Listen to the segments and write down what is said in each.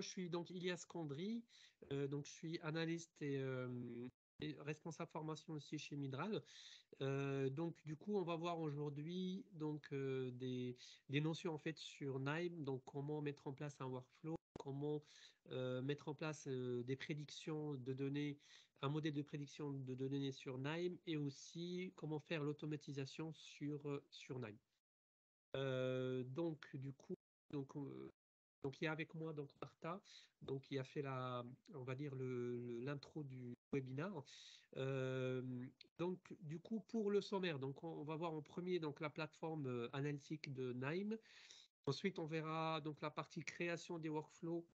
je suis donc Ilias Condry, euh, donc je suis analyste euh, et, responsable formation aussi chez Midral. Euh, donc, du coup, on va voir aujourd'hui donc des, notions en fait sur NIME, donc comment mettre en place un workflow, comment mettre en place des prédictions de données, un modèle de prédiction de données sur NIME et aussi comment faire l'automatisation sur sur NIME. donc, du coup, donc, donc il y a avec moi donc Martha, donc qui a fait la, on va dire l'intro du webinaire. Euh, donc du coup pour le sommaire, donc on, va voir en premier donc la plateforme euh, analytique de Nime. Ensuite on verra donc la partie création des workflows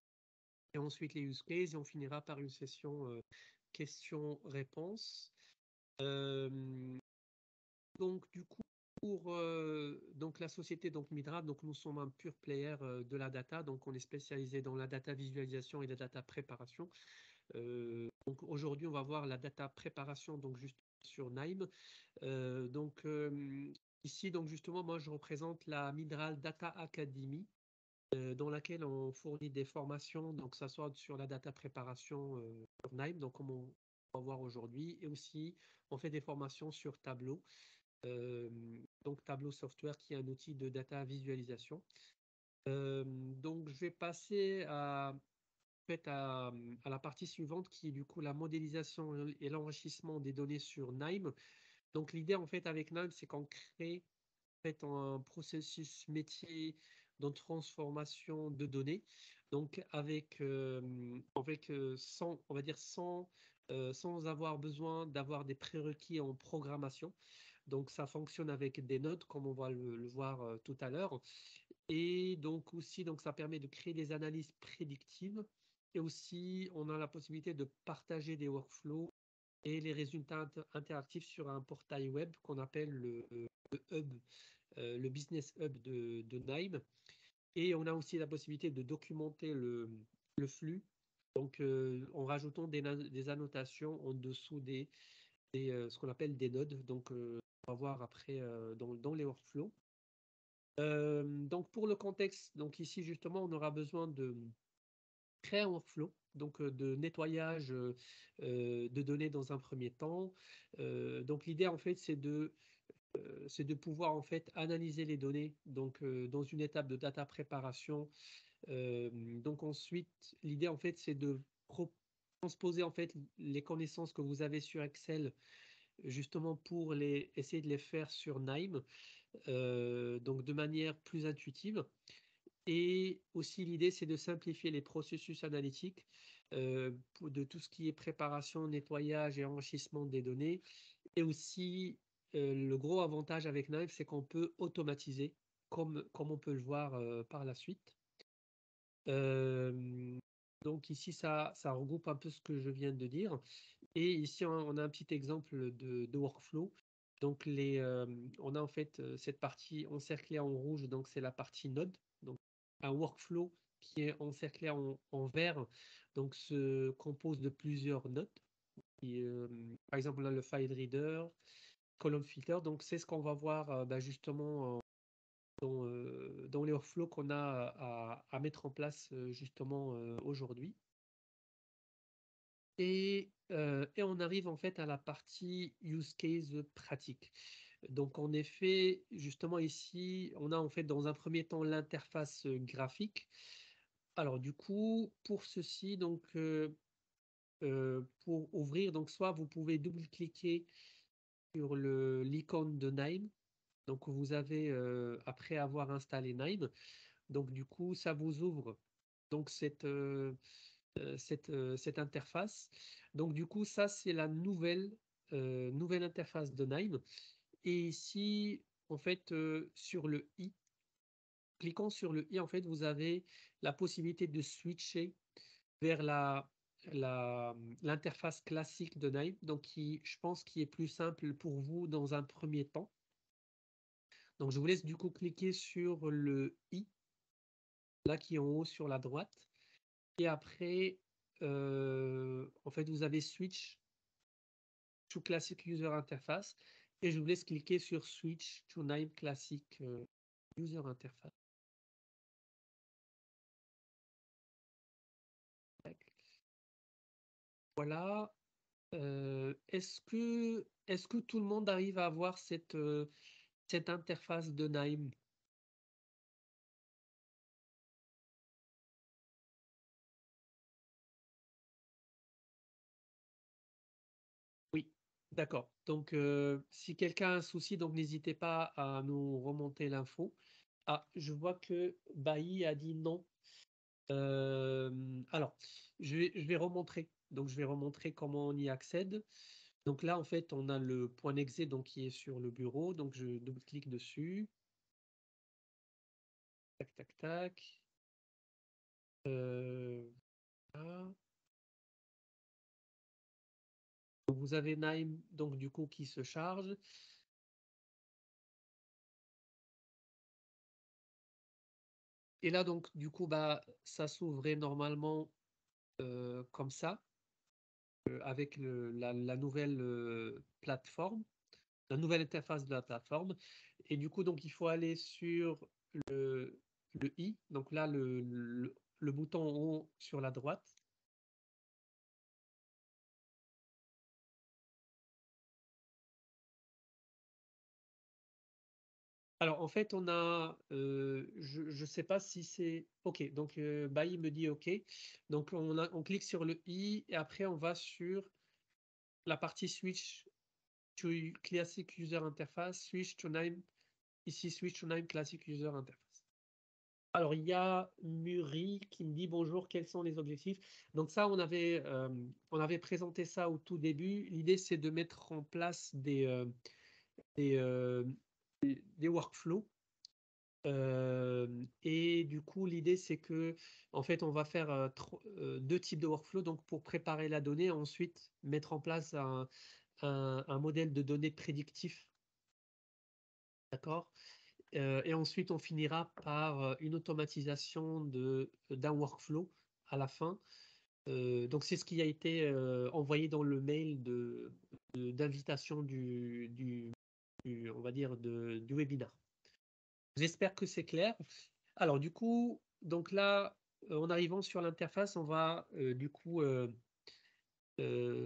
et ensuite les use cases et on finira par une session euh, questions-réponses. donc du coup pour euh, donc la société donc Midra, donc nous sommes un pur player euh, de la data, donc on est spécialisé dans la data visualisation et la data préparation. Euh, donc aujourd'hui, on va voir la data préparation donc juste sur Naim. donc ici donc justement moi je représente la Midral Data Academy dans laquelle on fournit des formations, donc ça soit sur la data préparation sur Naim, donc comme on va voir aujourd'hui, et aussi on fait des formations sur Tableau. Euh, donc Tableau Software qui est un outil de data visualisation. Euh, donc je vais passer à, à, la partie suivante qui est du coup la modélisation et l'enrichissement des données sur NIME. Donc l'idée en fait avec NIME, c'est qu'on crée fait, un processus métier de transformation de données. Donc avec, euh, avec sans, on va dire sans, sans avoir besoin d'avoir des prérequis en programmation. Donc ça fonctionne avec des notes, comme on va le, voir euh, tout à l'heure. Et donc aussi, donc ça permet de créer des analyses prédictives. Et aussi, on a la possibilité de partager des workflows et les résultats interactifs sur un portail web qu'on appelle le, hub, euh, le business hub de, Nime. Et on a aussi la possibilité de documenter le, flux, donc euh, en rajoutant des, annotations en dessous des, ce qu'on appelle des nodes. Donc va voir après euh, dans, les workflows. Euh, donc pour le contexte, donc ici justement, on aura besoin de créer un workflow donc euh, de nettoyage de données dans un premier temps. donc l'idée en fait c'est de c'est de pouvoir en fait analyser les données donc dans une étape de data préparation. donc ensuite l'idée en fait c'est de transposer en fait les connaissances que vous avez sur Excel justement pour les, essayer de les faire sur Naim, euh, donc de manière plus intuitive. Et aussi l'idée, c'est de simplifier les processus analytiques euh, de tout ce qui est préparation, nettoyage et enrichissement des données. Et aussi, euh, le gros avantage avec Naim, c'est qu'on peut automatiser, comme, on peut le voir par la suite. donc ici, ça, ça regroupe un peu ce que je viens de dire. Et ici, on a un petit exemple de, workflow. Donc, les, euh, on a en fait euh, cette partie encerclée en rouge, donc c'est la partie node. Donc, un workflow qui est encerclé en, en vert, donc se compose de plusieurs nodes euh, par exemple, a le file reader, column filter. Donc, c'est ce qu'on va voir bah, justement dans, les workflows qu'on a à, mettre en place justement aujourd'hui. Euh, et, on arrive en fait à la partie use case pratique. Donc en effet, justement ici, on a en fait dans un premier temps l'interface graphique. Alors du coup, pour ceci, donc euh, euh, pour ouvrir, donc soit vous pouvez double-cliquer sur l'icône de Nime. Donc vous avez après avoir installé Nime. Donc du coup, ça vous ouvre donc cette euh, euh, cette, interface. Donc du coup, ça c'est la nouvelle, euh, interface de Nime. Et ici, en fait, sur le i, cliquant sur le i, en fait, vous avez la possibilité de switcher vers la l'interface classique de Naïm, donc qui, je pense, qui est plus simple pour vous dans un premier temps. Donc, je vous laisse du coup cliquer sur le i, là qui est en haut sur la droite. Et après, euh, en fait, vous avez Switch to Classic User Interface. Et je vous laisse cliquer sur Switch to Name Classic euh, User Interface. Voilà. Euh, est-ce que, est que tout le monde arrive à avoir cette, cette interface de Naïm D'accord. Donc, euh, si quelqu'un a un souci, donc n'hésitez pas à nous remonter l'info. Ah, je vois que Bailly a dit non. Euh, alors, je vais, remontrer. Donc, je vais remontrer comment on y accède. Donc là, en fait, on a le point exe donc, qui est sur le bureau. Donc, je double-clique dessus. Tac, tac, tac. Euh, vous avez Naïm, donc du coup, qui se charge. Et là, donc, du coup, bah, ça s'ouvrait normalement euh, comme ça, euh, avec la, nouvelle euh, plateforme, la nouvelle interface de la plateforme. Et du coup, donc, il faut aller sur le, i, donc là, le, le, le bouton en haut sur la droite. Alors, en fait, on a, euh, je ne sais pas si c'est, OK, donc euh, me dit OK. Donc, on, on, clique sur le i et après, on va sur la partie switch to classic user interface, switch to name, ici switch to name classic user interface. Alors, il y a Muri qui me dit bonjour, quels sont les objectifs Donc ça, on avait, euh, on avait présenté ça au tout début. L'idée, c'est de mettre en place des, euh, des, des workflows. Euh, et du coup, l'idée, c'est que, en fait, on va faire euh, euh, deux types de workflows Donc, pour préparer la donnée, ensuite mettre en place un, modèle de données prédictif. D'accord Et ensuite, on finira par une automatisation d'un workflow à la fin. donc, c'est ce qui a été envoyé dans le mail d'invitation de, du on va dire de, du webinar. J'espère que c'est clair. Alors du coup, donc là, euh, en arrivant sur l'interface, on va euh, du coup euh,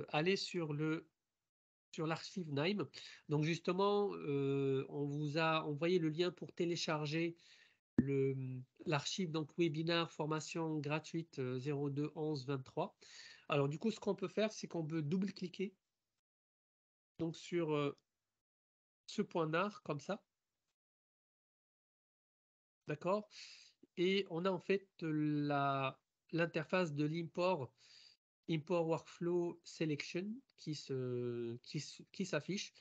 aller sur le sur l'archive NIME. Donc justement, on vous a envoyé le lien pour télécharger l'archive donc webinar formation gratuite 021123. Alors du coup, ce qu'on peut faire, c'est qu'on peut double-cliquer donc sur ce point d'art, comme ça. D'accord Et on a en fait l'interface de l'import import workflow selection qui se, qui, s'affiche.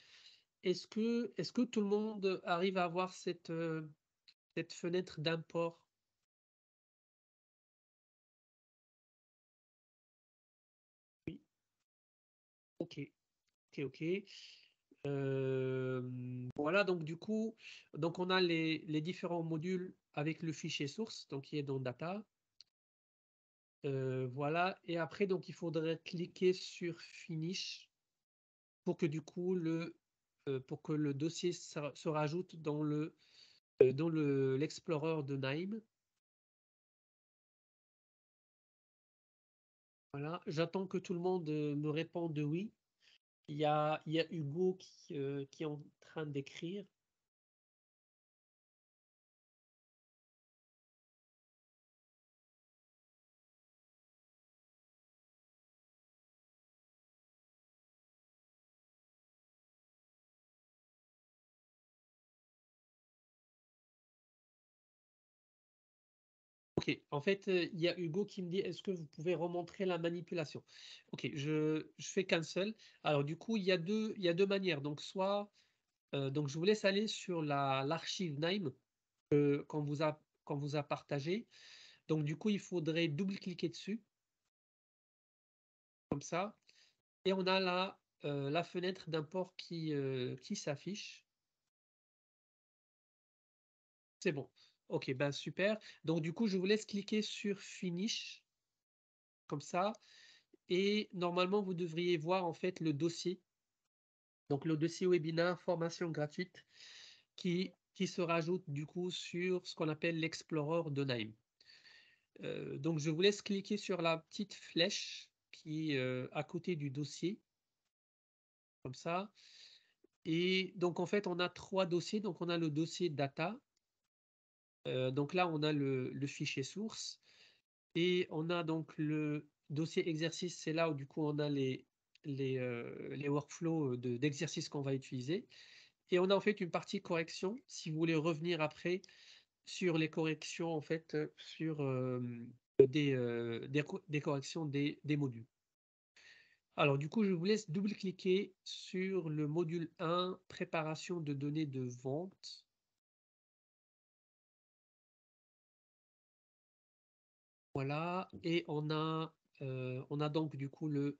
Est-ce que, est que tout le monde arrive à avoir cette, cette fenêtre d'import Oui. OK. OK, OK. Euh, voilà, donc du coup, donc on a les, différents modules avec le fichier source, donc qui est dans Data. Euh, voilà, et après, donc il faudrait cliquer sur Finish pour que du coup, le, euh, pour que le dossier se rajoute dans le dans l'Explorer de Naïm. Voilà, j'attends que tout le monde me réponde oui. Il y a, Hugo qui, euh, qui est en train d'écrire en fait, il y a Hugo qui me dit est-ce que vous pouvez remontrer la manipulation Ok, je, fais cancel. Alors, du coup, il y, a deux, y a deux manières. Donc, soit, donc je vous laisse aller sur l'archive la, Nime qu'on vous, a, vous a partagé. Donc, du coup, il faudrait double-cliquer dessus, comme ça. Et on a là la fenêtre d'import qui, qui s'affiche. C'est bon. Ok, ben super. Donc du coup, je vous laisse cliquer sur Finish, comme ça. Et normalement, vous devriez voir en fait le dossier. Donc le dossier webinaire formation gratuite qui, se rajoute du coup sur ce qu'on appelle l'Explorer de Naïm. Euh, donc je vous laisse cliquer sur la petite flèche qui est euh, à côté du dossier, comme ça. Et donc en fait, on a trois dossiers. Donc on a le dossier data, euh, donc là, on a le, fichier source et on a donc le dossier exercice. C'est là où du coup on a les, euh, workflows euh, d'exercice qu'on va utiliser. Et on a en fait une partie correction. Si vous voulez revenir après sur les corrections, en fait, sur des, corrections des, des modules. Alors du coup, je vous laisse double-cliquer sur le module 1, préparation de données de vente. Voilà, et on a, euh, on a donc du coup le,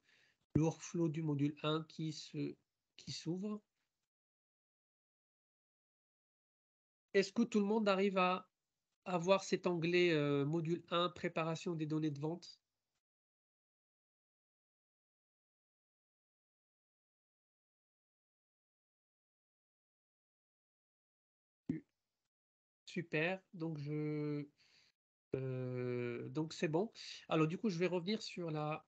le workflow du module 1 qui qui s'ouvre. Est-ce que tout le monde arrive à avoir cet onglet euh, module 1 préparation des données de vente Super, donc je, euh, donc c'est bon. Alors du coup, je vais revenir sur la,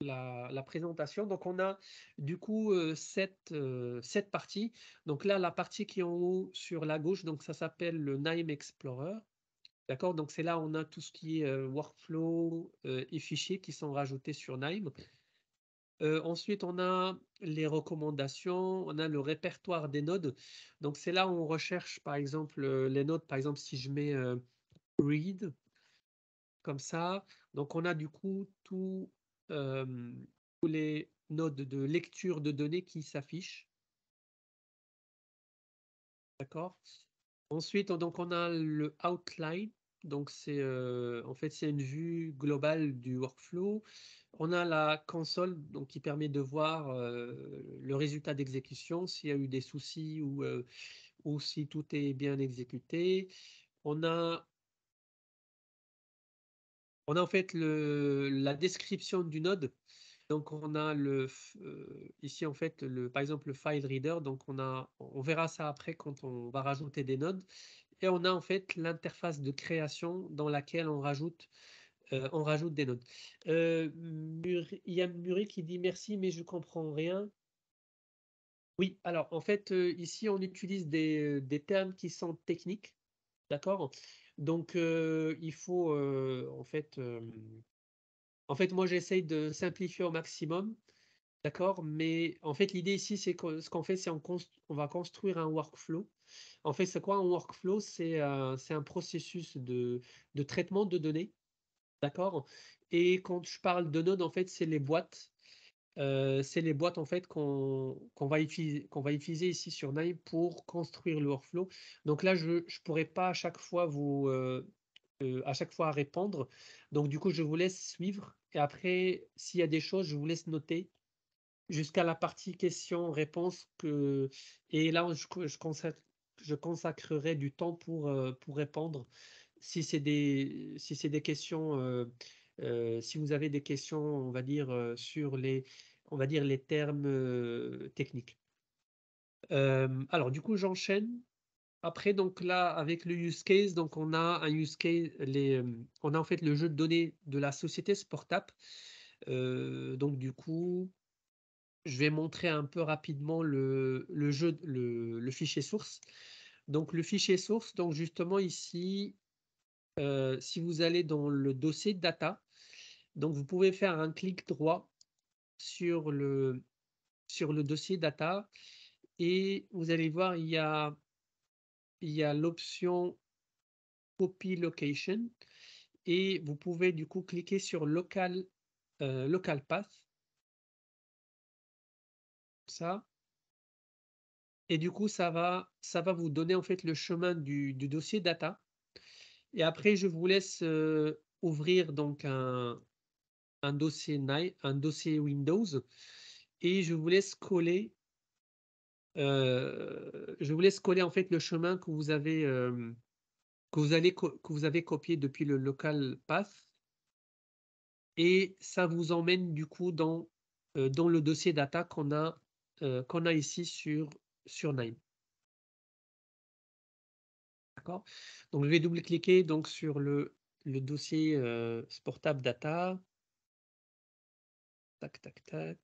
la, présentation. Donc on a du coup cette, euh, euh, cette, partie. Donc là, la partie qui est en haut sur la gauche, donc ça s'appelle le Nime Explorer. D'accord Donc c'est là on a tout ce qui est workflow et fichiers qui sont rajoutés sur Nime. ensuite, on a les recommandations, on a le répertoire des nodes. Donc, c'est là où on recherche, par exemple, les nodes. Par exemple, si je mets read, comme ça. Donc on a du coup euh, tous les nodes de lecture de données qui s'affichent. D'accord Ensuite, on, donc on a le outline. Donc c'est euh, en fait c'est une vue globale du workflow. On a la console donc qui permet de voir euh, le résultat d'exécution, s'il y a eu des soucis ou, ou si tout est bien exécuté. On a on a en fait la description du node. Donc on a le euh, ici en fait le par exemple le file reader. Donc on a on verra ça après quand on va rajouter des nodes. Et on a en fait l'interface de création dans laquelle on rajoute euh, on rajoute des nodes. Yann euh, il Murray qui dit merci mais je comprends rien. Oui, alors en fait ici on utilise des, des termes qui sont techniques, d'accord donc, il faut, en fait, en fait, moi, j'essaye de simplifier au maximum. D'accord Mais en fait, l'idée ici, c'est que ce qu'on fait, c'est on, va construire un workflow. En fait, c'est quoi un workflow C'est un processus de, de, traitement de données. D'accord Et quand je parle de nodes, en fait, c'est les boîtes c'est les boîtes en fait qu'on va, utiliser, va ici sur Nime pour construire le workflow. Donc là, je ne pourrais pas à chaque fois vous à chaque fois répondre. Donc du coup, je vous laisse suivre et après, s'il y a des choses, je vous laisse noter jusqu'à la partie questions-réponses que et là, je, je, consacrerai du temps pour pour répondre si c'est des si c'est des questions si vous avez des questions, on va dire, sur les, on va dire, les termes techniques. alors, du coup, j'enchaîne. Après, donc là, avec le use case, donc on a un use case, les, on a en fait le jeu de données de la société Sportap. donc du coup, je vais montrer un peu rapidement le, le jeu, le, le, fichier source. Donc le fichier source, donc justement ici, si vous allez dans le dossier data, donc, vous pouvez faire un clic droit sur le, sur le dossier data et vous allez voir, il y a, il y a l'option copy location et vous pouvez du coup cliquer sur local, euh, local path. Ça. Et du coup, ça va, ça va vous donner en fait le chemin du, dossier data. Et après, je vous laisse euh, ouvrir donc un, un dossier, un dossier Windows et je vous laisse coller. Euh, je vous laisse coller en fait le chemin que vous avez euh, que vous allez que vous avez copié depuis le local path et ça vous emmène du coup dans euh, dans le dossier data qu'on a qu'on a ici sur sur D'accord. Donc je vais double cliquer donc sur le le dossier Sportable Data. Tac, tac, tac.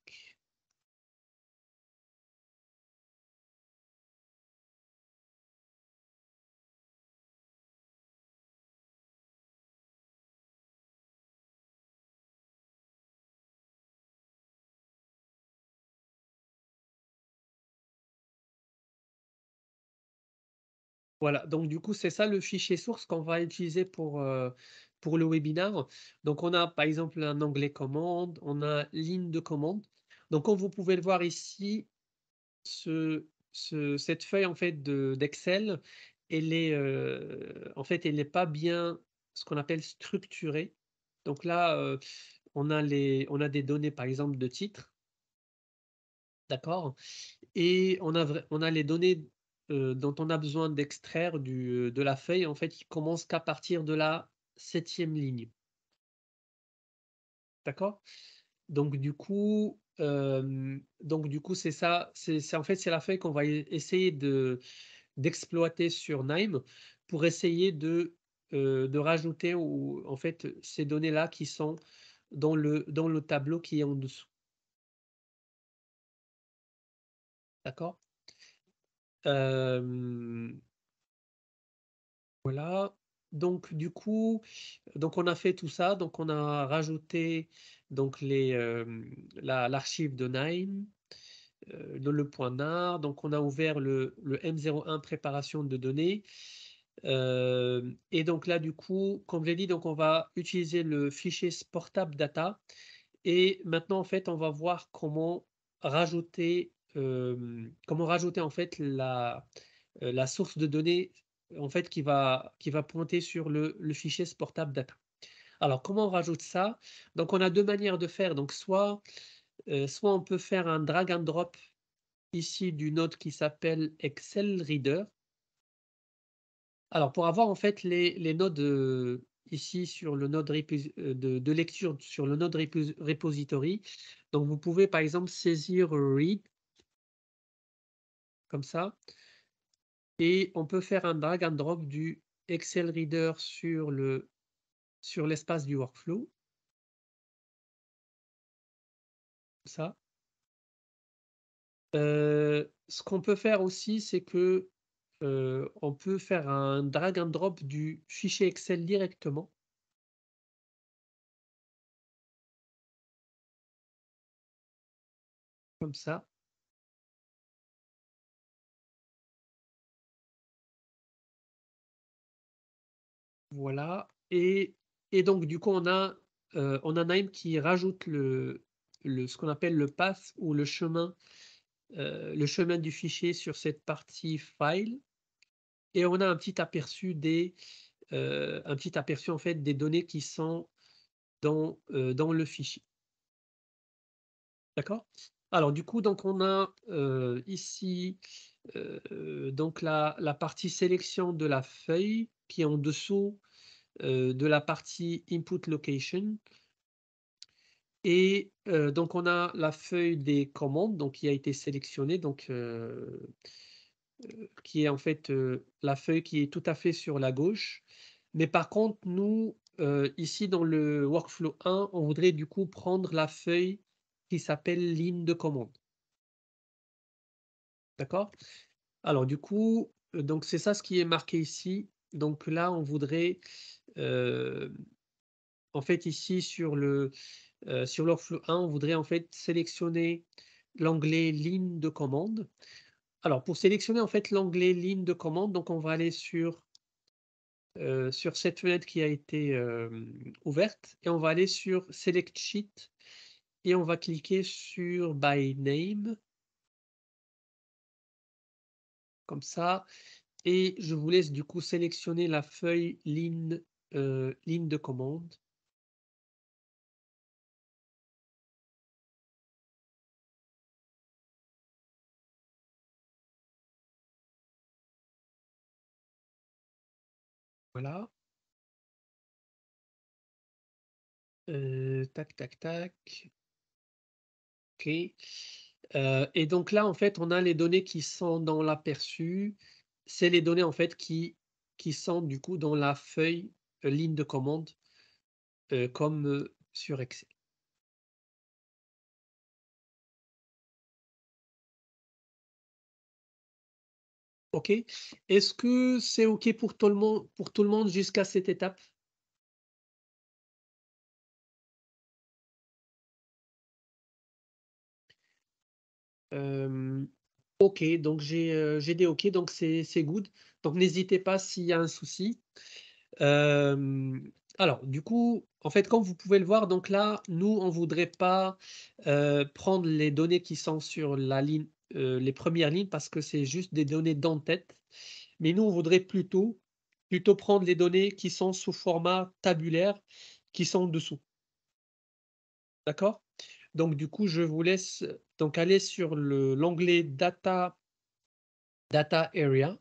Voilà, donc du coup, c'est ça le fichier source qu'on va utiliser pour, euh, pour le webinaire. Donc, on a par exemple un onglet commande, on a ligne de commande. Donc, comme vous pouvez le voir ici, ce, cette feuille en fait d'Excel, elle est euh, en fait, elle n'est pas bien ce qu'on appelle structurée. Donc là, euh, on a les, on a des données par exemple de titre, d'accord, et on a on a les données euh, dont on a besoin d'extraire de la feuille en fait qui commence qu'à partir de là septième ligne. D'accord Donc du coup, euh, donc du coup, c'est ça. C'est en fait c'est la feuille qu'on va essayer de d'exploiter sur Nime pour essayer de euh, de rajouter ou, en fait ces données là qui sont dans le dans le tableau qui est en dessous. D'accord. Euh, voilà. Donc, du coup, donc on a fait tout ça. Donc, on a rajouté donc les euh, l'archive de Naim euh, le point NAR. Donc, on a ouvert le, M01 préparation de données. Euh, et donc là, du coup, comme je l'ai dit, donc on va utiliser le fichier portable Data. Et maintenant, en fait, on va voir comment rajouter, comment rajouter en fait la, la source de données en fait, qui va, pointer sur le, fichier portable data. Alors, comment on rajoute ça Donc, on a deux manières de faire. Donc, soit, euh, soit on peut faire un drag and drop ici du node qui s'appelle Excel Reader. Alors, pour avoir en fait les, les nodes ici sur le node euh, de, lecture sur le node repository, donc vous pouvez par exemple saisir read comme ça. Et on peut faire un drag and drop du Excel Reader sur le sur l'espace du workflow. Ça. Euh, ce qu'on peut faire aussi, c'est que euh, on peut faire un drag and drop du fichier Excel directement. Comme ça. Voilà. Et, donc, du coup, on a, euh, on a Naïm qui rajoute ce qu'on appelle le path ou le chemin, euh, le chemin du fichier sur cette partie file. Et on a un petit aperçu des, euh, un petit aperçu en fait des données qui sont dans, dans le fichier. D'accord Alors, du coup, donc on a ici euh, donc la, la, partie sélection de la feuille qui est en dessous euh, de la partie input location. Et euh, donc on a la feuille des commandes donc qui a été sélectionnée, donc, qui est en fait la feuille qui est tout à fait sur la gauche. Mais par contre, nous, ici dans le workflow 1, on voudrait du coup prendre la feuille qui s'appelle ligne de commande. D'accord Alors, du coup, euh, donc c'est ça ce qui est marqué ici. Donc là, on voudrait, euh, en fait, ici sur le euh, sur 1, on voudrait en fait sélectionner l'onglet ligne de commande. Alors, pour sélectionner en fait l'onglet ligne de commande, donc on va aller sur sur cette fenêtre qui a été ouverte et on va aller sur Select Sheet et on va cliquer sur By Name comme ça. Et je vous laisse du coup sélectionner la feuille ligne, euh, de commande. Voilà. Euh, tac, tac, tac. OK. Euh, et donc là, en fait, on a les données qui sont dans l'aperçu. C'est les données, en fait, qui, sont du coup dans la feuille euh, ligne de commande, euh, comme sur Excel. OK. Est-ce que c'est OK pour pour tout le monde jusqu'à cette étape Euh, ok, donc euh, j'ai des ok, donc c'est good. Donc n'hésitez pas s'il y a un souci. Euh, alors, du coup, en fait, comme vous pouvez le voir, donc là, nous, on ne voudrait pas prendre les données qui sont sur la ligne, les premières lignes, parce que c'est juste des données d'en-tête. Mais nous, on voudrait plutôt plutôt prendre les données qui sont sous format tabulaire, qui sont en dessous. D'accord donc, du coup, je vous laisse donc aller sur l'onglet Data, Data Area.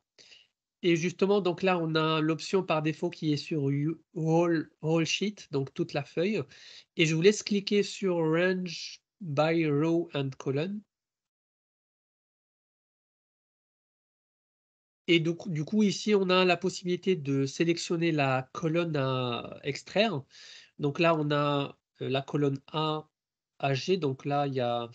Et justement, donc là, on a l'option par défaut qui est sur whole, Sheet, donc toute la feuille. Et je vous laisse cliquer sur Range by Row and Column. Et du coup, du coup, ici, on a la possibilité de sélectionner la colonne à extraire. Donc là, on a euh, la colonne A donc là, il a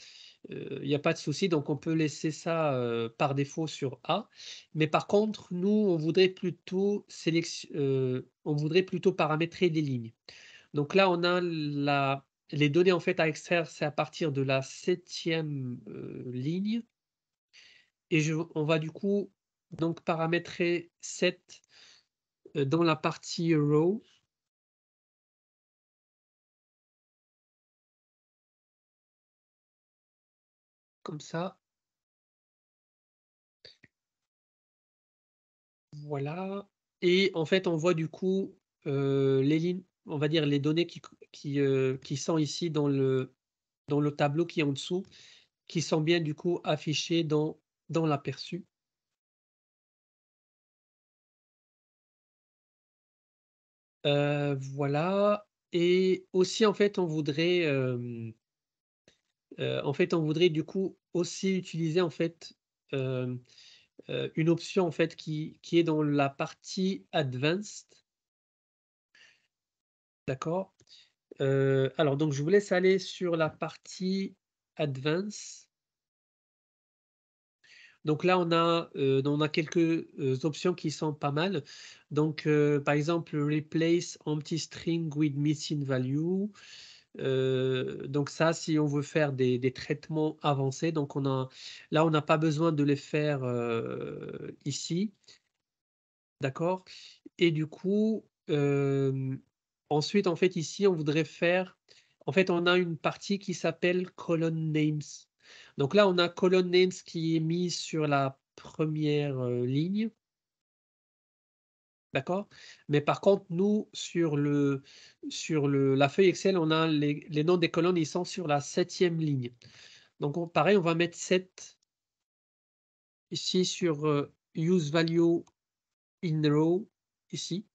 n'y euh, a pas de souci, donc on peut laisser ça euh, par défaut sur A. Mais par contre, nous, on voudrait plutôt, euh, on voudrait plutôt paramétrer les lignes. Donc là, on a la, les données en fait à extraire, c'est à partir de la septième ligne. Et je, on va du coup donc paramétrer 7 dans la partie row comme ça. Voilà. Et en fait, on voit du coup euh, les lignes, on va dire les données qui, qui, euh, qui sont ici dans le, dans le tableau qui est en dessous, qui sont bien du coup affichées dans, dans l'aperçu. Euh, voilà. Et aussi, en fait, on voudrait euh, en fait, on voudrait du coup aussi utiliser en fait euh, euh, une option en fait qui, qui, est dans la partie Advanced. D'accord Alors, donc, je vous laisse aller sur la partie Advanced. Donc là, on a, on a quelques options qui sont pas mal. Donc, par exemple, replace empty string with missing value. Euh, donc ça, si on veut faire des, des, traitements avancés, donc on a, là, on n'a pas besoin de les faire euh, ici. D'accord Et du coup, euh, ensuite, en fait, ici, on voudrait faire, en fait, on a une partie qui s'appelle colon names. Donc là, on a colon names qui est mis sur la première ligne. D'accord Mais par contre, nous, sur, le, sur la feuille Excel, on a les, noms des colonnes, ils sont sur la septième ligne. Donc, pareil, on va mettre 7 ici sur euh, Use Value in Row, ici.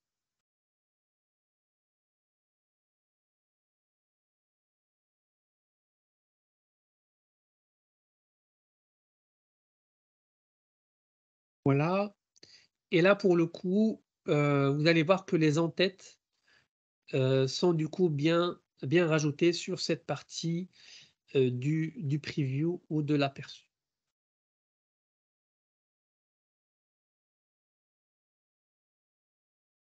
Voilà. Et là, pour le coup, euh, vous allez voir que les entêtes euh, sont du coup bien, bien rajoutées sur cette partie euh, du, preview ou de l'aperçu.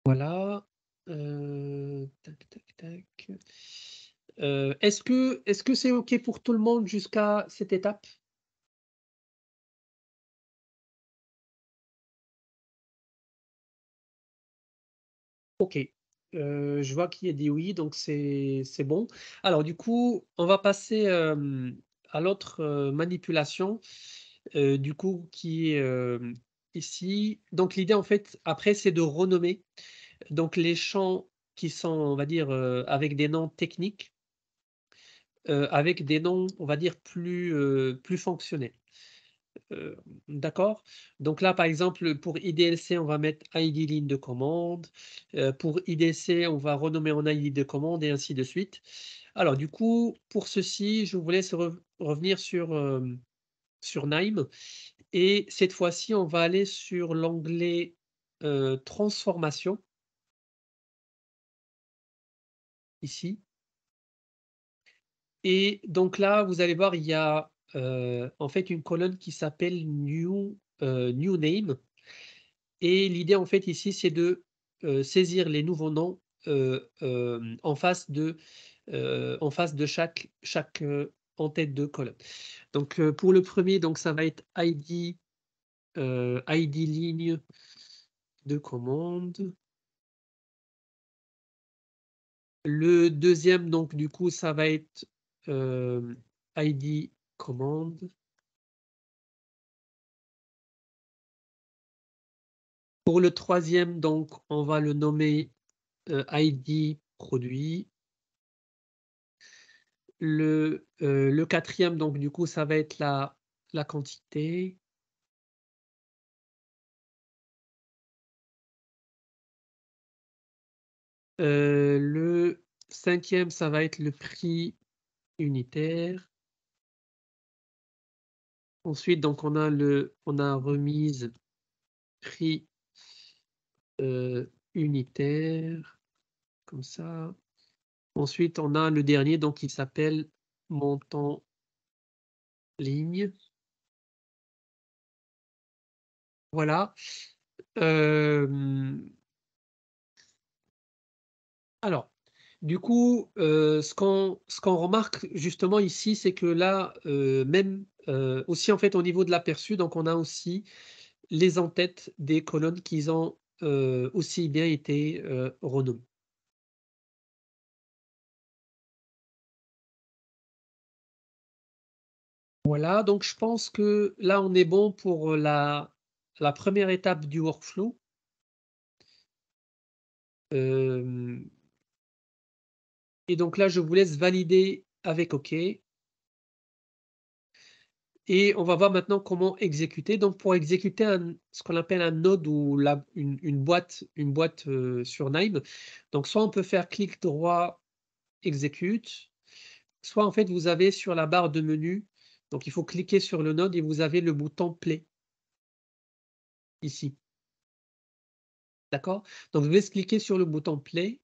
Voilà. Euh, est-ce que c'est OK pour tout le monde jusqu'à cette étape OK. Euh, je vois qu'il y a dit oui, donc c'est bon. Alors du coup, on va passer euh, à l'autre euh, manipulation, du coup, qui est ici. Donc l'idée, en fait, après, c'est de renommer donc, les champs qui sont, on va dire, avec des noms techniques, avec des noms, on va dire, plus, plus fonctionnels. Euh, d'accord Donc là, par exemple, pour IDLC, on va mettre ID ligne de commande. Euh, pour IDC, on va renommer en ID de commande et ainsi de suite. Alors du coup, pour ceci, je voulais revenir sur, euh, sur Et cette fois-ci, on va aller sur l'onglet Transformation. Ici. Et donc là, vous allez voir, il y a euh, en fait une colonne qui s'appelle new, euh, new Name. Et l'idée en fait ici, c'est de euh, saisir les nouveaux noms en face de, en face de chaque, chaque en tête de colonne. Donc pour le premier, donc ça va être ID, ID ligne de commande. Le deuxième, donc du coup, ça va être ID commande Pour le troisième, donc, on va le nommer euh, ID produit. Euh, le, quatrième, donc, du coup, ça va être la, la quantité. Euh, le cinquième, ça va être le prix unitaire. Ensuite, donc on a le, on a remise prix euh, unitaire, comme ça. Ensuite, on a le dernier, donc il s'appelle montant ligne. Voilà. Euh, alors, du coup, euh, ce qu'on remarque justement ici, c'est que là, même euh, aussi en fait au niveau de l'aperçu, donc on a aussi les entêtes des colonnes qui ont euh, aussi bien été euh, renommées. Voilà, donc je pense que là on est bon pour la, la première étape du workflow. et donc là, je vous laisse valider avec OK. Et on va voir maintenant comment exécuter. Donc, pour exécuter ce qu'on appelle un node ou une, boîte, une boîte euh, sur Nime, donc soit on peut faire clic droit, exécute, soit en fait vous avez sur la barre de menu, donc il faut cliquer sur le node et vous avez le bouton play ici. D'accord Donc, vous vais cliquer sur le bouton play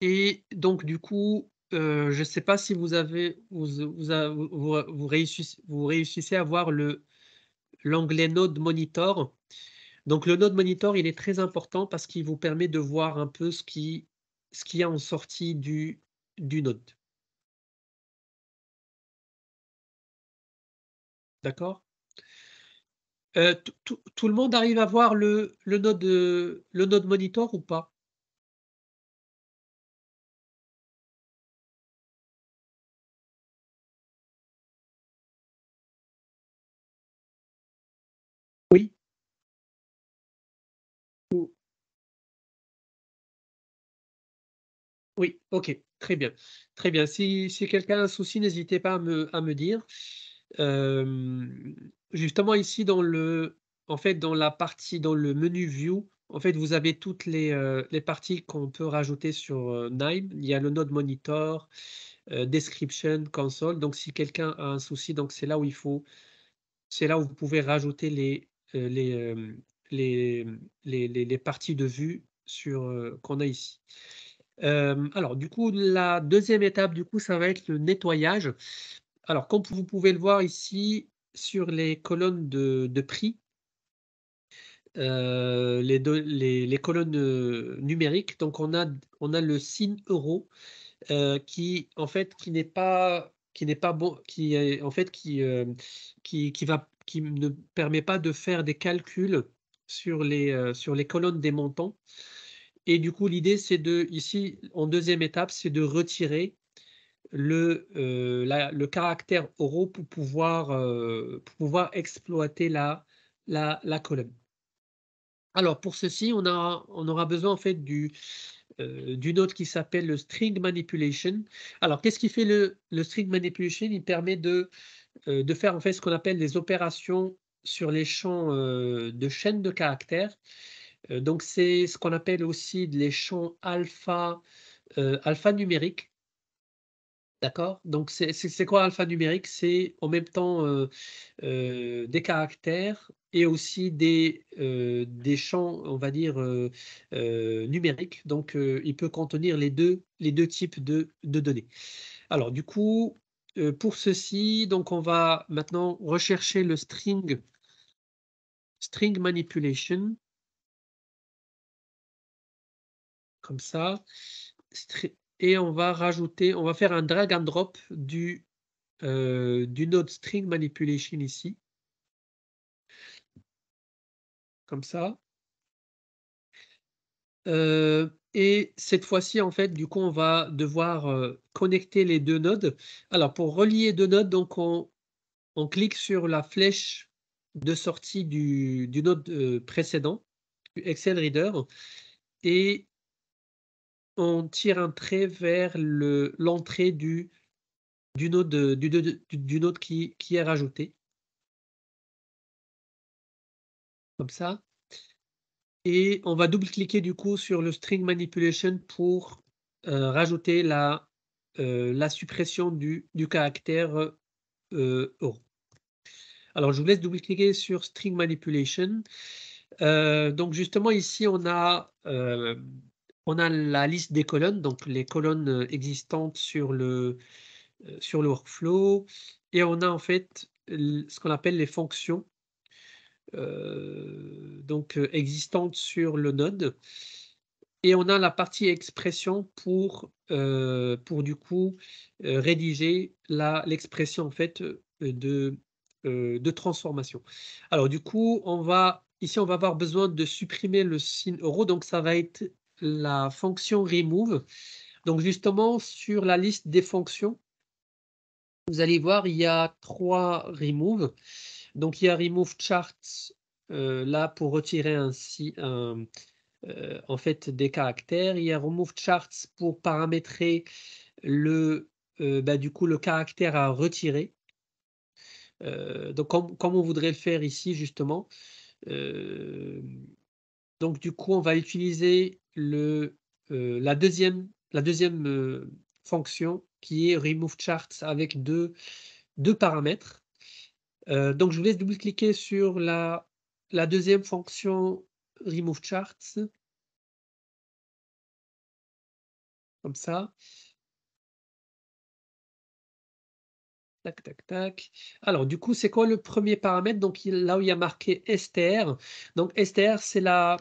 Et donc, du coup, euh, je ne sais pas si vous avez vous, réussissez, à voir l'onglet Node Monitor. Donc le Node Monitor, il est très important parce qu'il vous permet de voir un peu ce qui ce qu'il y a en sortie du, du node. D'accord euh, Tout le monde arrive à voir le, le, le node monitor ou pas Oui, ok, très bien. Très bien. Si, quelqu'un a un souci, n'hésitez pas à me, à me dire. Euh, justement, ici, dans le, en fait, dans la partie, dans le menu View, en fait, vous avez toutes les, euh, parties qu'on peut rajouter sur euh, NIME. Il y a le node monitor, description, console. Donc, si quelqu'un a un souci, c'est là où il faut, c'est là où vous pouvez rajouter les, les, les, les, parties de vue sur qu'on a ici. Euh, alors, du coup, la deuxième étape, du coup, ça va être le nettoyage. Alors, comme vous pouvez le voir ici sur les colonnes de, prix, euh, les, colonnes euh, numériques, donc on a, le signe euro qui, en fait, qui n'est pas qui n'est pas bon, qui en fait qui, ne permet pas de faire des calculs sur les colonnes des montants. Et du coup, l'idée, c'est de, ici, en deuxième étape, c'est de retirer le, euh, caractère oraux pour pouvoir, euh, pouvoir exploiter la, la, colonne. Alors, pour ceci, on, a, on aura besoin en fait du, euh, d'une autre qui s'appelle le string manipulation. Alors, qu'est-ce qui fait le, string manipulation Il permet de, de faire en fait ce qu'on appelle les opérations sur les champs de chaînes de caractères. Euh, donc c'est ce qu'on appelle aussi les champs alpha, euh, alphanumériques. D'accord Donc c'est quoi alpha numérique? C'est en même temps euh, des caractères et aussi des, champs, on va dire, numériques. Donc, il peut contenir les deux, types de, données. Alors, du coup, pour ceci, on va maintenant rechercher le string, string manipulation. comme ça. Et on va rajouter, on va faire un drag and drop du, euh, du node string manipulation ici. Comme ça. Euh, et cette fois-ci, en fait, du coup, on va devoir euh, connecter les deux nodes. Alors, pour relier deux nodes, donc on, on clique sur la flèche de sortie du, du node précédent, Excel Reader, et on tire un trait vers l'entrée du, du qui, est rajouté. Comme ça. Et on va double-cliquer du coup sur le string manipulation pour euh, rajouter la, euh, la suppression du, caractère euh, Alors, je vous laisse double-cliquer sur string manipulation. Euh, donc, justement, ici, on a on a la liste des colonnes, donc les colonnes euh, existantes sur le, euh, sur le workflow, et on a en fait ce qu'on appelle les fonctions euh, donc existantes sur le node. Et on a la partie expression pour, pour du coup rédiger l'expression en fait de, de transformation. Alors du coup, on va ici on va avoir besoin de supprimer le signe euro, donc ça va être la fonction remove. Donc justement, sur la liste des fonctions, vous allez voir, il y a trois remove. Donc il y a remove charts euh, là pour retirer ainsi un, euh, en fait des caractères. Il y a remove charts pour paramétrer le euh, bah, du coup le caractère à retirer. donc comme, comme, on voudrait le faire ici justement. Donc, du coup, on va utiliser euh, la deuxième, euh, fonction qui est remove charts avec deux, paramètres. Euh, donc, je vous laisse double-cliquer sur la, deuxième fonction remove charts. Comme ça. Tac, tac, tac. Alors, du coup, c'est quoi le premier paramètre Donc, là où il y a marqué STR. Donc, STR, c'est la,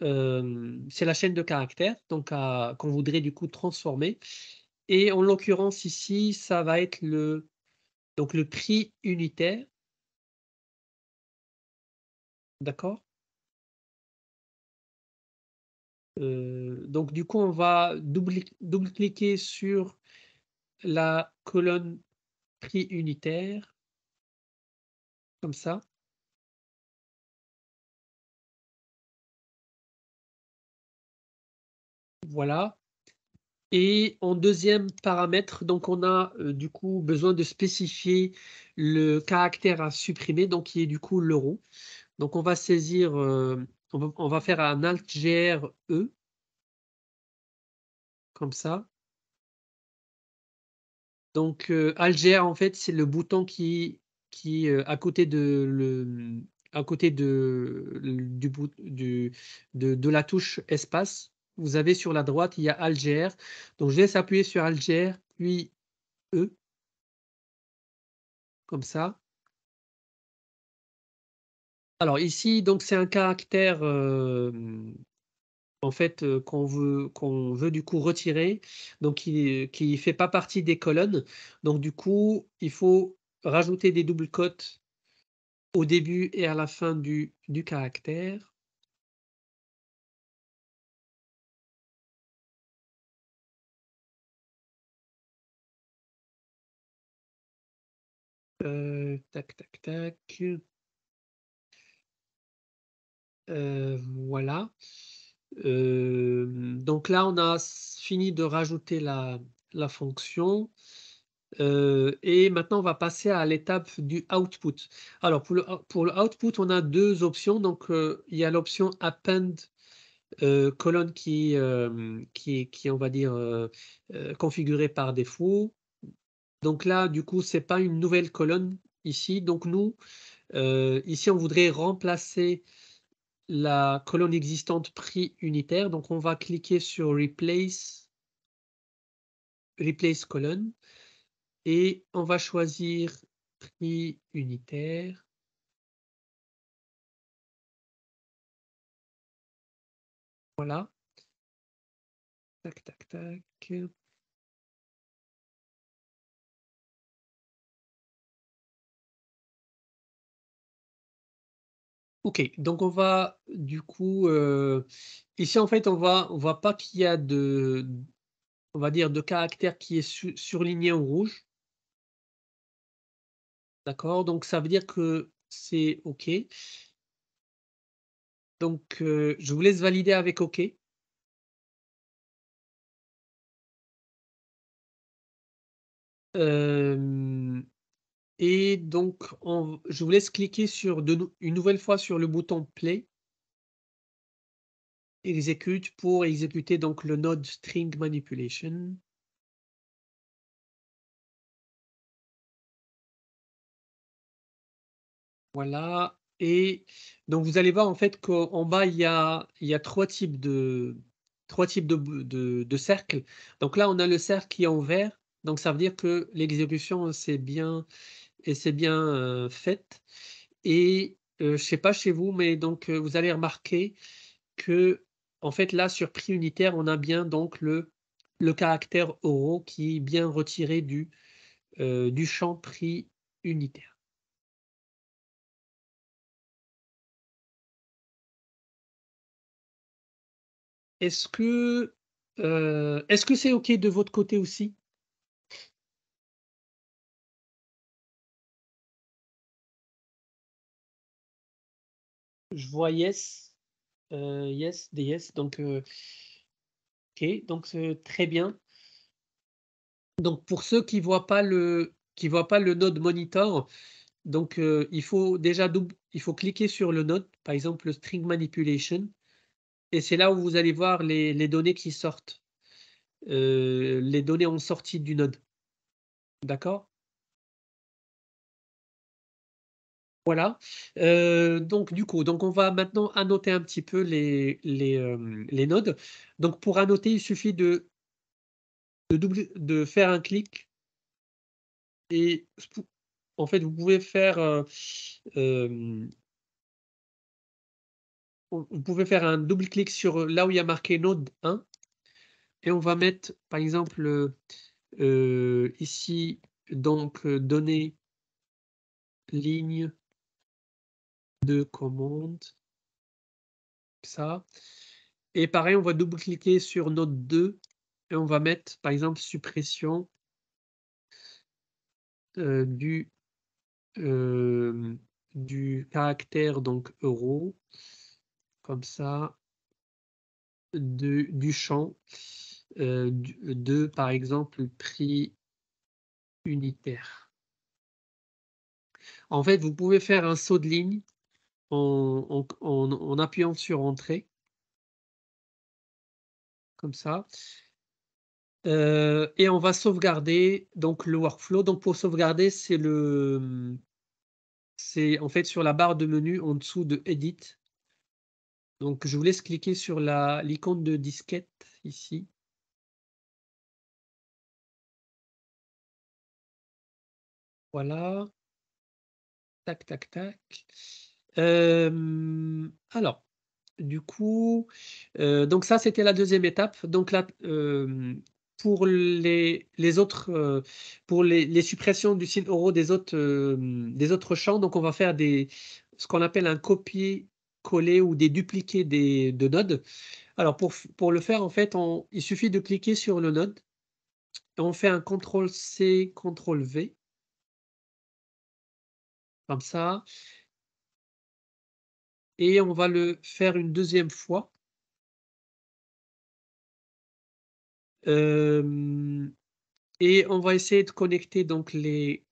c'est la chaîne de caractères donc qu'on voudrait du coup transformer. Et en l'occurrence ici, ça va être le, donc le prix unitaire. D'accord euh, donc du coup, on va double-cliquer sur la colonne prix unitaire, comme ça. Voilà. Et en deuxième paramètre, donc on a euh, du coup besoin de spécifier le caractère à supprimer, donc qui est du coup l'euro. Donc on va saisir, euh, on, va, faire un alt e comme ça. Donc euh, Alger, en fait c'est le bouton qui qui à côté à côté du, de la touche espace vous avez sur la droite, il y a Algère. Donc, je vais appuyer sur Algère, puis E, comme ça. Alors ici, donc c'est un caractère euh, en fait euh, qu'on veut qu'on veut du coup retirer, donc qui ne fait pas partie des colonnes. Donc du coup, il faut rajouter des doubles cotes au début et à la fin du, du caractère. Euh, tac, tac, tac. Euh, voilà. Euh, donc là, on a fini de rajouter la, fonction. et maintenant, on va passer à l'étape du output. Alors, pour le, output, on a deux options. Donc, il y a l'option append colonne qui, qui, on va dire, configurée par défaut. Donc là, du coup, ce n'est pas une nouvelle colonne ici. Donc nous, euh, ici, on voudrait remplacer la colonne existante prix unitaire. Donc on va cliquer sur Replace, Replace colonne et on va choisir prix unitaire. Voilà. Tac, tac, tac. Ok, donc on va du coup euh, ici en fait on va on voit pas qu'il y a de on va dire de caractère qui est surligné en rouge. D'accord, donc ça veut dire que c'est ok. Donc euh, je vous laisse valider avec ok. Euh, et donc, je vous laisse cliquer sur de, une nouvelle fois sur le bouton Play. Exécute pour exécuter donc le node string manipulation. Voilà. Et donc, vous allez voir en fait qu'en bas, il y, a, trois types de, trois types de cercles. Donc là, on a le cercle qui est en vert. Donc, ça veut dire que l'exécution, c'est bien, et c'est bien euh, fait. Et euh, je sais pas chez vous, mais donc euh, vous allez remarquer que en fait là sur prix unitaire, on a bien donc le, le caractère euro qui est bien retiré du, du champ prix unitaire. Est-ce que est-ce que c'est OK de votre côté aussi je vois yes, euh, yes, des yes. Donc, euh, ok, donc euh, très bien. Donc pour ceux qui voient pas le qui voient pas le node monitor, donc il faut déjà il faut cliquer sur le node, par exemple le string manipulation, et c'est là où vous allez voir les, les données qui sortent. les données en sortie du node. D'accord Voilà. Euh, donc du coup, donc on va maintenant annoter un petit peu les, les, euh, nodes. Donc pour annoter, il suffit de, de, faire un clic. Et en fait, vous pouvez faire euh, vous pouvez faire un double clic sur là où il y a marqué node 1. Et on va mettre, par exemple, ici, donc données ligne commandes. Ça. Et pareil, on va double-cliquer sur notre 2 et on va mettre, par exemple, suppression euh, du, euh, du caractère donc euro, comme ça, de, du champ euh, de, par exemple, prix unitaire. En fait, vous pouvez faire un saut de ligne en, appuyant sur Entrée. Comme ça. Euh, et on va sauvegarder donc le workflow. Donc pour sauvegarder, c'est le c'est en fait sur la barre de menu en dessous de Edit. Donc je vous laisse cliquer sur l'icône de disquette ici. Voilà. Tac, tac, tac. Euh, alors, du coup, euh, donc ça, c'était la deuxième étape. Donc là, euh, pour les, les autres, pour les, suppressions du signe euro des autres, des autres champs, donc on va faire des, ce qu'on appelle un copier-coller ou des dupliqués des, de nodes. Alors pour, pour le faire, en fait, il suffit de cliquer sur le node. on fait un CTRL-C, CTRL-V. Comme ça et on va le faire une deuxième fois. Euh, et on va essayer de connecter donc les,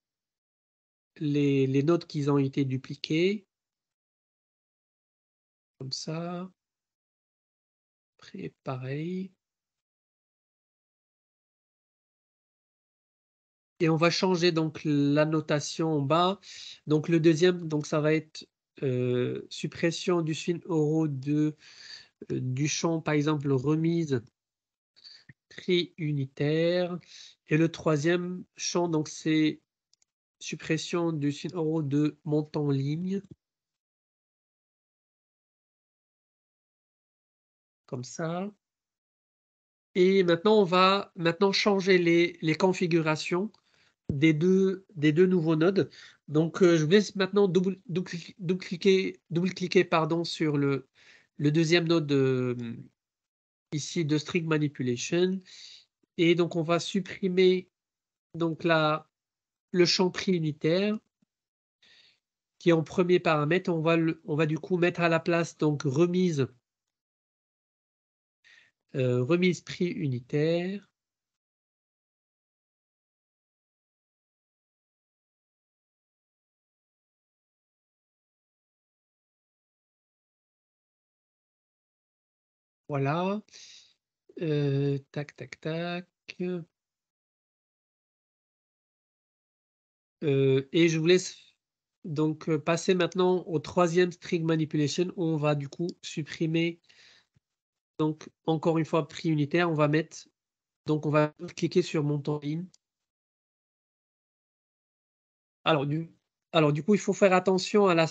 les, notes qui ont été dupliquées. Comme ça. Après, pareil. Et on va changer donc la notation en bas. Donc le deuxième, donc ça va être euh, suppression du signe euro de, euh, du champ, par exemple, remise unitaire Et le troisième champ, donc c'est suppression du signe euro de montant ligne. Comme ça. Et maintenant, on va maintenant changer les configurations des deux, des deux nouveaux nodes. Donc, euh, je vous laisse maintenant double, cliquer, double cliquer pardon, sur le, deuxième node de, euh, ici de String Manipulation. Et donc, on va supprimer donc le champ prix unitaire qui est en premier paramètre. On va, on va du coup mettre à la place donc remise, euh, remise prix unitaire. Voilà. Euh, tac, tac, tac. Euh, et je vous laisse donc euh, passer maintenant au troisième string manipulation où on va du coup supprimer donc encore une fois prix unitaire. On va mettre donc on va cliquer sur montant in. Alors du, coup il faut faire attention à la,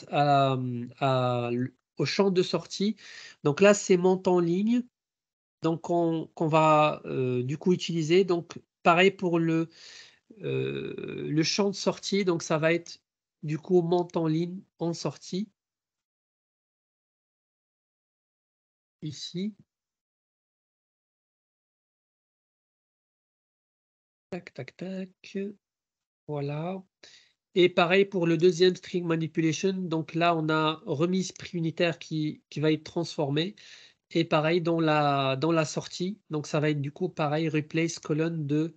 à au champ de sortie. Donc là, c'est montant en ligne donc qu'on va euh, du coup utiliser. Donc pareil pour le, euh, le champ de sortie, donc ça va être du coup montant en ligne en sortie. Ici. Tac, tac, tac. Voilà. Et pareil pour le deuxième string manipulation. Donc là, on a remise prix unitaire qui, va être transformée. Et pareil dans la, dans la sortie. Donc ça va être du coup pareil, replace colonne de,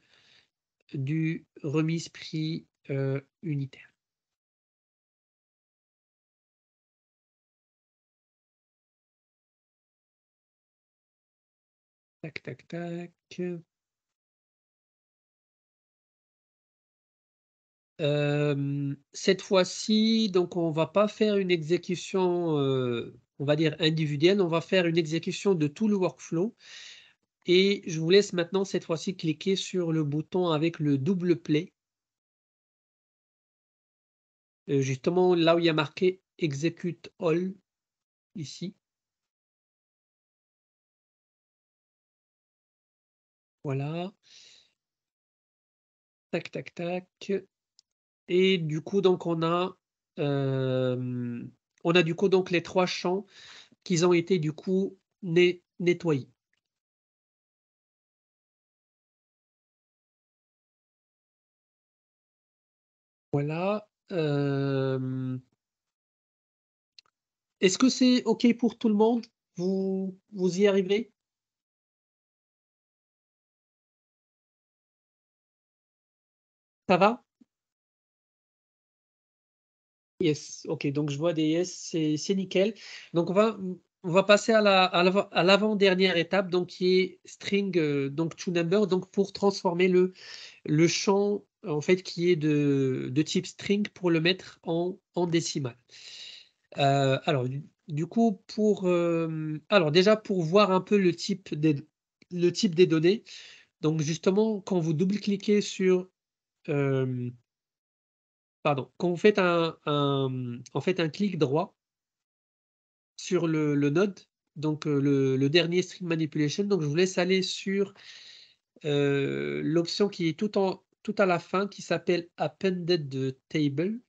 du remise prix euh, unitaire. Tac, tac, tac. cette fois-ci, donc on va pas faire une exécution, on va dire individuelle, on va faire une exécution de tout le workflow. Et je vous laisse maintenant cette fois-ci cliquer sur le bouton avec le double play. Euh, justement, là où il y a marqué Execute All, ici. Voilà. Tac, tac, tac. Et du coup, donc, on a, euh, on a du coup donc les trois champs qui ont été du coup nettoyés. Voilà. Euh, est-ce que c'est OK pour tout le monde vous, vous y arrivez Ça va Yes, ok, donc je vois des yes, c'est nickel. Donc on va, on va passer à l'avant-dernière étape, donc qui est string, euh, donc to number, donc pour transformer le, le champ en fait qui est de, type string pour le mettre en, en décimale. Euh, alors du, coup pour euh, alors déjà pour voir un peu le type des, le type des données, donc justement quand vous double cliquez sur pardon, quand vous faites un, fait un clic droit sur le, node, donc euh, le, dernier string manipulation, donc je vous laisse aller sur euh, l'option qui est tout, à la fin qui s'appelle appended table.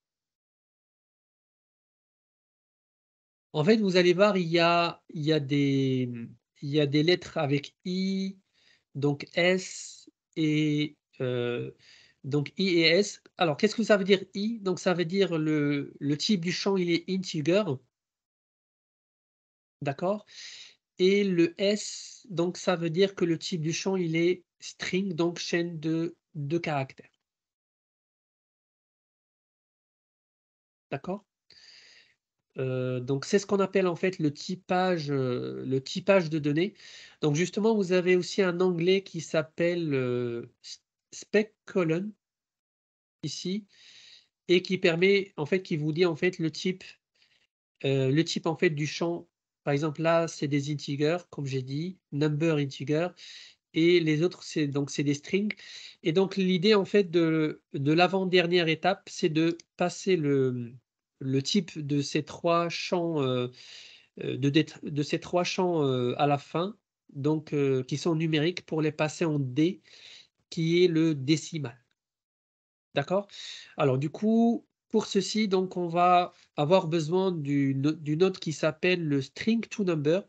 En fait, vous allez voir, il y a, des, lettres avec I, donc S et euh, donc I et S alors, qu'est-ce que ça veut dire I Donc, ça veut dire le, type du champ, il est integer. D'accord Et le S, donc ça veut dire que le type du champ, il est string, donc chaîne de, de caractères. D'accord euh, donc c'est ce qu'on appelle en fait le typage, euh, le typage de données. Donc justement, vous avez aussi un anglais qui s'appelle euh, spec colon ici et qui permet en fait qui vous dit en fait le type euh, le type en fait du champ par exemple là c'est des integers comme j'ai dit number integer et les autres c'est donc c'est des strings et donc l'idée en fait de, de l'avant dernière étape c'est de passer le, le type de ces trois champs euh, euh, de, de, ces trois champs à la fin donc qui sont numériques pour les passer en D qui est le décimal D'accord Alors, du coup, pour ceci, donc, on va avoir besoin d'une note qui s'appelle le string to number.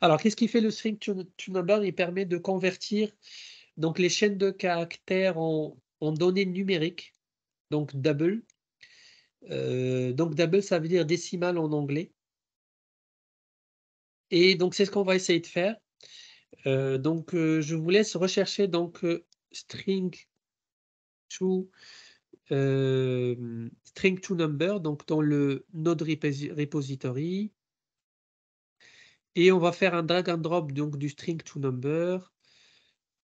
Alors, qu'est-ce qui fait le string to, number Il permet de convertir donc, les chaînes de caractères en, données numériques, donc double. Euh, donc, double, ça veut dire décimal en anglais. Et donc, c'est ce qu'on va essayer de faire. Euh, donc, euh, je vous laisse rechercher donc string to euh, string to number, donc dans le node repository. Et on va faire un drag and drop donc, du string to number.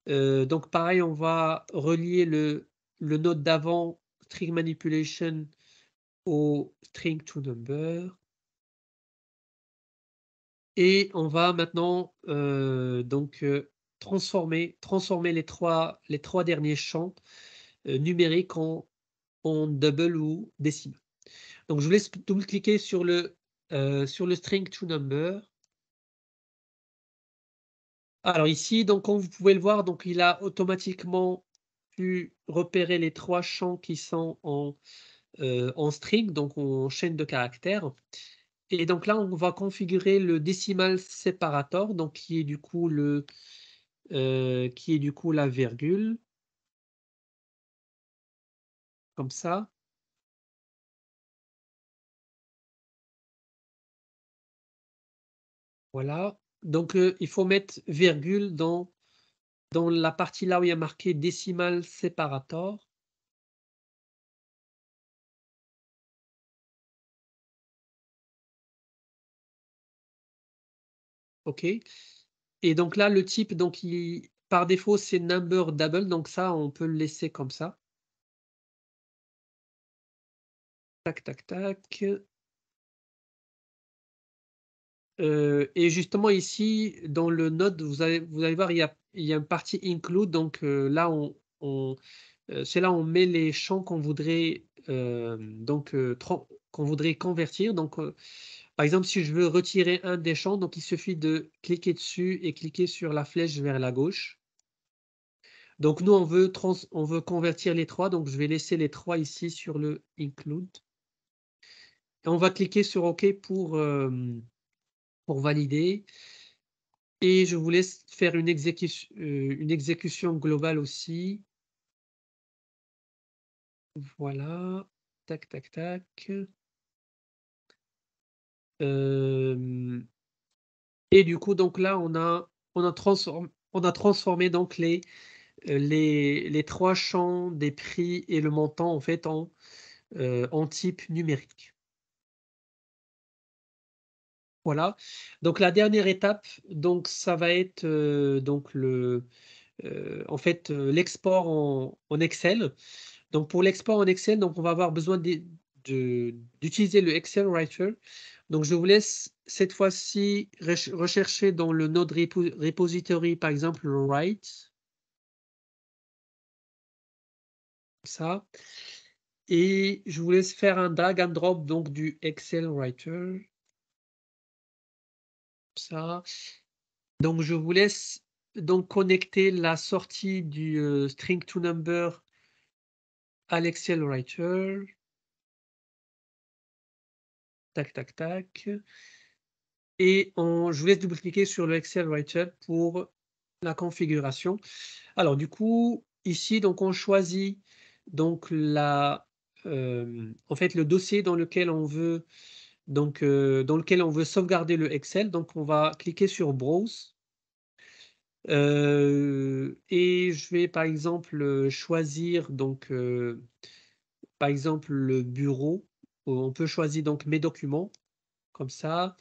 Euh, donc pareil, on va relier le, le node d'avant string manipulation au string to number. Et on va maintenant euh, donc transformer, transformer les trois, les trois derniers champs numériques en en double ou décimal. Donc je vous laisse double-cliquer sur, le, euh, sur le string to number Alors ici, donc, comme vous pouvez le voir, donc, il a automatiquement pu repérer les trois champs qui sont en, euh, en string, donc en chaîne de caractères. Et donc là, on va configurer le décimal separator, donc qui est du coup le euh, qui est du coup la virgule comme ça. Voilà. Donc, euh, il faut mettre virgule dans, dans la partie là où il y a marqué décimal séparator. OK. Et donc là, le type, donc par défaut, c'est number double. Donc ça, on peut le laisser comme ça. Tac, tac, tac. Euh, et justement ici, dans le node, vous allez, voir, il y, a, il y a une partie include. Donc euh, là, on, euh, c'est là où on met les champs qu'on voudrait, voudrait convertir. Donc, par exemple, si je veux retirer un des champs, donc il suffit de cliquer dessus et cliquer sur la flèche vers la gauche. Donc nous, on veut, on veut convertir les trois, donc je vais laisser les trois ici sur le include on va cliquer sur OK pour, euh, pour valider. Et je vous laisse faire une, exécution, euh, une exécution globale aussi. Voilà. Tac, tac, tac. Euh, et du coup, donc là, on a, on a, on a transformé donc les, les, les, trois champs des prix et le montant en fait en, en type numérique. Voilà. Donc la dernière étape, donc ça va être euh, donc le, euh, en fait euh, l'export en, Excel. Donc pour l'export en Excel, donc on va avoir besoin d'utiliser le Excel Writer. Donc je vous laisse cette fois-ci rechercher dans le Node Repository par exemple le Write. Ça. Et je vous laisse faire un drag and drop donc du Excel Writer ça. Donc je vous laisse donc connecter la sortie du euh, string to number à writer Tac, tac, tac. Et on, je vous laisse double-cliquer sur le Writer pour la configuration. Alors du coup, ici, donc on choisit donc la, euh, en fait, le dossier dans lequel on veut donc, euh, dans lequel on veut sauvegarder le Excel. Donc, on va cliquer sur Browse. Euh, et je vais, par exemple, choisir, donc, euh, par exemple, le bureau. On peut choisir donc mes documents, comme ça.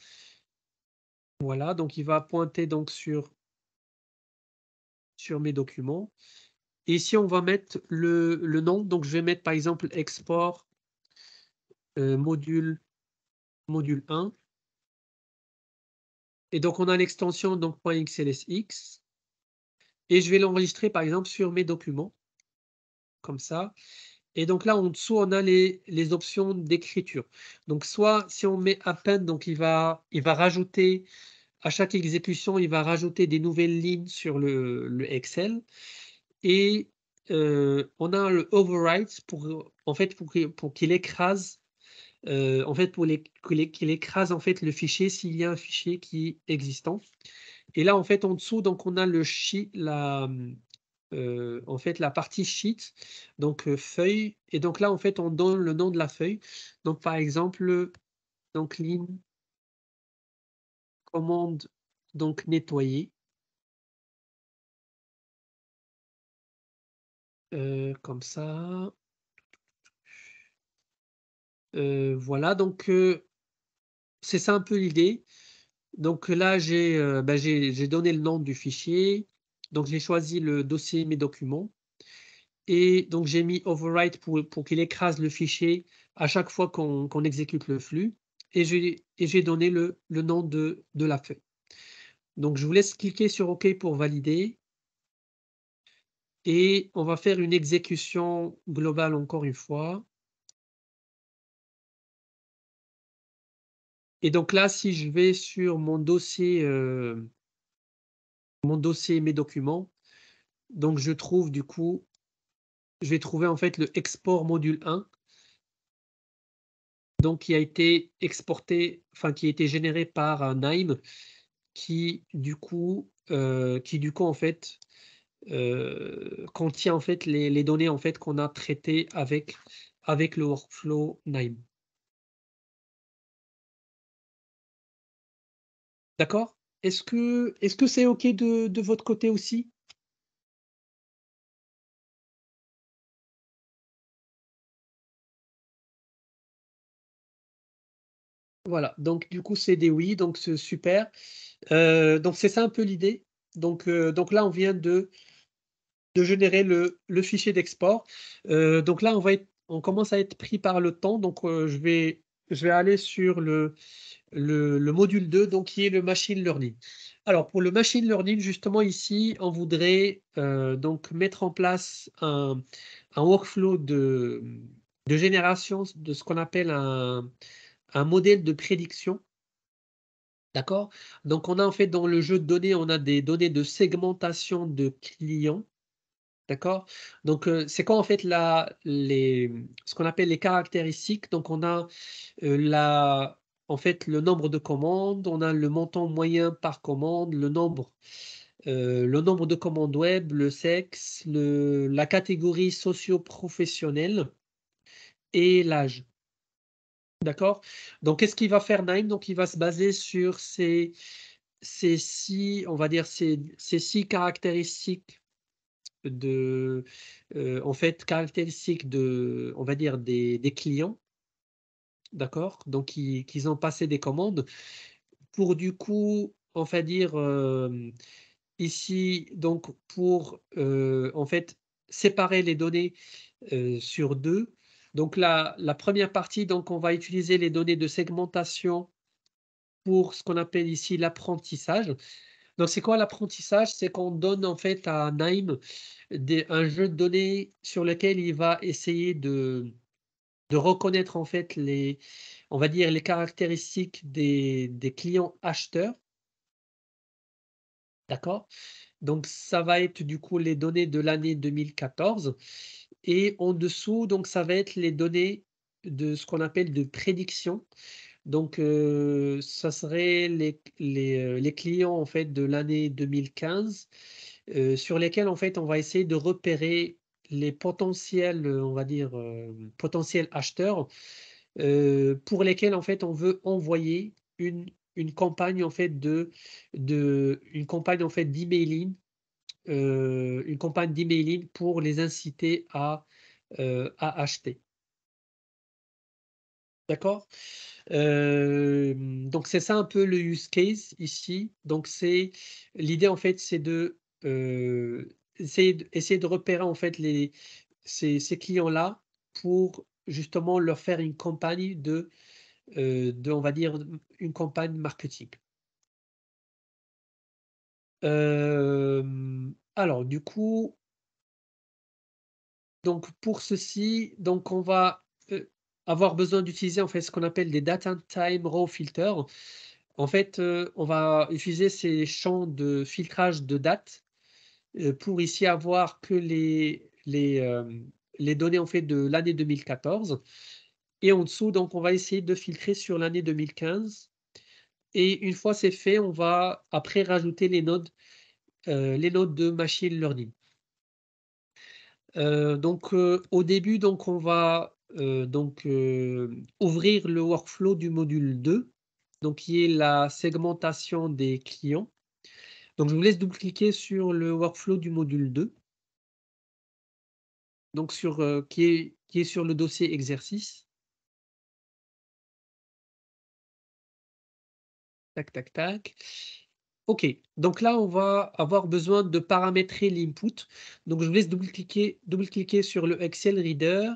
Voilà, donc il va pointer donc sur, mes documents. Et ici, on va mettre le nom. Donc, je vais mettre, par exemple, export module module 1. Et donc, on a l'extension donc .xlsx. Et je vais l'enregistrer, par exemple, sur mes documents, comme ça. Et donc là, en dessous, on a les, options d'écriture. Donc, soit si on met append, donc il va, il va rajouter, à chaque exécution, il va rajouter des nouvelles lignes sur le, Excel. Et euh, on a le overwrite, pour, en fait, pour qu'il écrase euh, en fait, pour les, qu'il écrase en fait le fichier s'il y a un fichier qui est existant. Et là, en fait, en dessous, donc on a le la, euh, en fait la partie sheet, donc euh, feuille, et donc là en fait on donne le nom de la feuille. Donc par exemple, donc ligne commande donc nettoyer. comme ça. Euh, voilà, donc euh, c'est ça un peu l'idée. Donc là, euh, ben, j'ai donné le nom du fichier. Donc j'ai choisi le dossier mes documents. Et donc j'ai mis overwrite pour, qu'il écrase le fichier à chaque fois qu'on exécute le flux. Et j'ai donné le, nom de, de, la feuille. Donc je vous laisse cliquer sur OK pour valider. Et on va faire une exécution globale encore une fois. Et donc là, si je vais sur mon dossier, euh, mon dossier, mes documents, donc je trouve du coup, je vais trouver en fait le export module 1, donc qui a été exporté, enfin qui a été généré par un NIME, qui du coup, euh, qui du coup en fait euh, contient en fait les, les données en fait qu'on a traitées avec avec le workflow NIME. D'accord Est-ce que c'est OK de, votre côté aussi Voilà, donc du coup c'est des oui, donc c'est super. Euh, donc c'est ça un peu l'idée. Donc, euh, donc là on vient de, de générer le, le fichier d'export. Euh, donc là on va être, on commence à être pris par le temps, donc je vais je vais aller sur le, le, module 2, donc qui est le machine learning. Alors pour le machine learning, justement ici, on voudrait euh, donc mettre en place un, workflow de, de, génération de ce qu'on appelle un, un, modèle de prédiction. D'accord Donc on a en fait dans le jeu de données, on a des données de segmentation de clients D'accord Donc, euh, c'est quoi en fait les, ce qu'on appelle les caractéristiques Donc, on a euh, la, en fait le nombre de commandes, on a le montant moyen par commande, le nombre, euh, le nombre de commandes web, le sexe, le, la catégorie socio-professionnelle et l'âge. D'accord Donc, qu'est-ce qu'il va faire Naïm Donc, il va se baser sur ces, on va dire, ces six caractéristiques de, euh, en fait, caractéristiques de, on va dire, des, clients, d'accord Donc, qu'ils ont passé des commandes pour du coup, on va dire, euh, ici, donc, pour, euh, en fait, séparer les données sur deux. Donc, la, la première partie, donc, on va utiliser les données de segmentation pour ce qu'on appelle ici l'apprentissage. Donc, c'est quoi l'apprentissage C'est qu'on donne en fait à Naïm des, un jeu de données sur lequel il va essayer de, de reconnaître en fait les, on va dire, les caractéristiques des, clients acheteurs. D'accord Donc, ça va être du coup les données de l'année 2014. Et en dessous, donc, ça va être les données de ce qu'on appelle de prédiction. Donc, euh, ça serait euh, les, clients en fait de l'année 2015 euh, sur lesquels en fait on va essayer de repérer les potentiels, on va dire, potentiels acheteurs pour lesquels en fait on veut envoyer une, une campagne en fait de, de une campagne en fait d'emailing, une campagne d'emailing pour les inciter à acheter. D'accord Donc, c'est ça un peu le use case ici. Donc, c'est l'idée, en fait, c'est de, essayer de repérer, en fait, les, ces, clients-là pour justement leur faire une campagne de, de on va dire, une campagne marketing. alors, du coup, donc pour ceci, donc on va avoir besoin d'utiliser en fait ce qu'on appelle des data time raw filter. En fait, euh, on va utiliser ces champs de filtrage de date euh, pour ici avoir que les, les euh, données en fait de l'année 2014. Et en dessous, donc, on va essayer de filtrer sur l'année 2015. Et une fois c'est fait, on va après rajouter les nodes, les nodes de machine learning. donc, au début, donc, on va euh, donc euh, ouvrir le workflow du module 2, donc qui est la segmentation des clients. Donc je vous laisse double-cliquer sur le workflow du module 2, donc sur, euh, qui, est, sur le dossier exercice. Tac, tac, tac. OK, donc là, on va avoir besoin de paramétrer l'input. Donc, je vous laisse double-cliquer double -cliquer sur le Excel Reader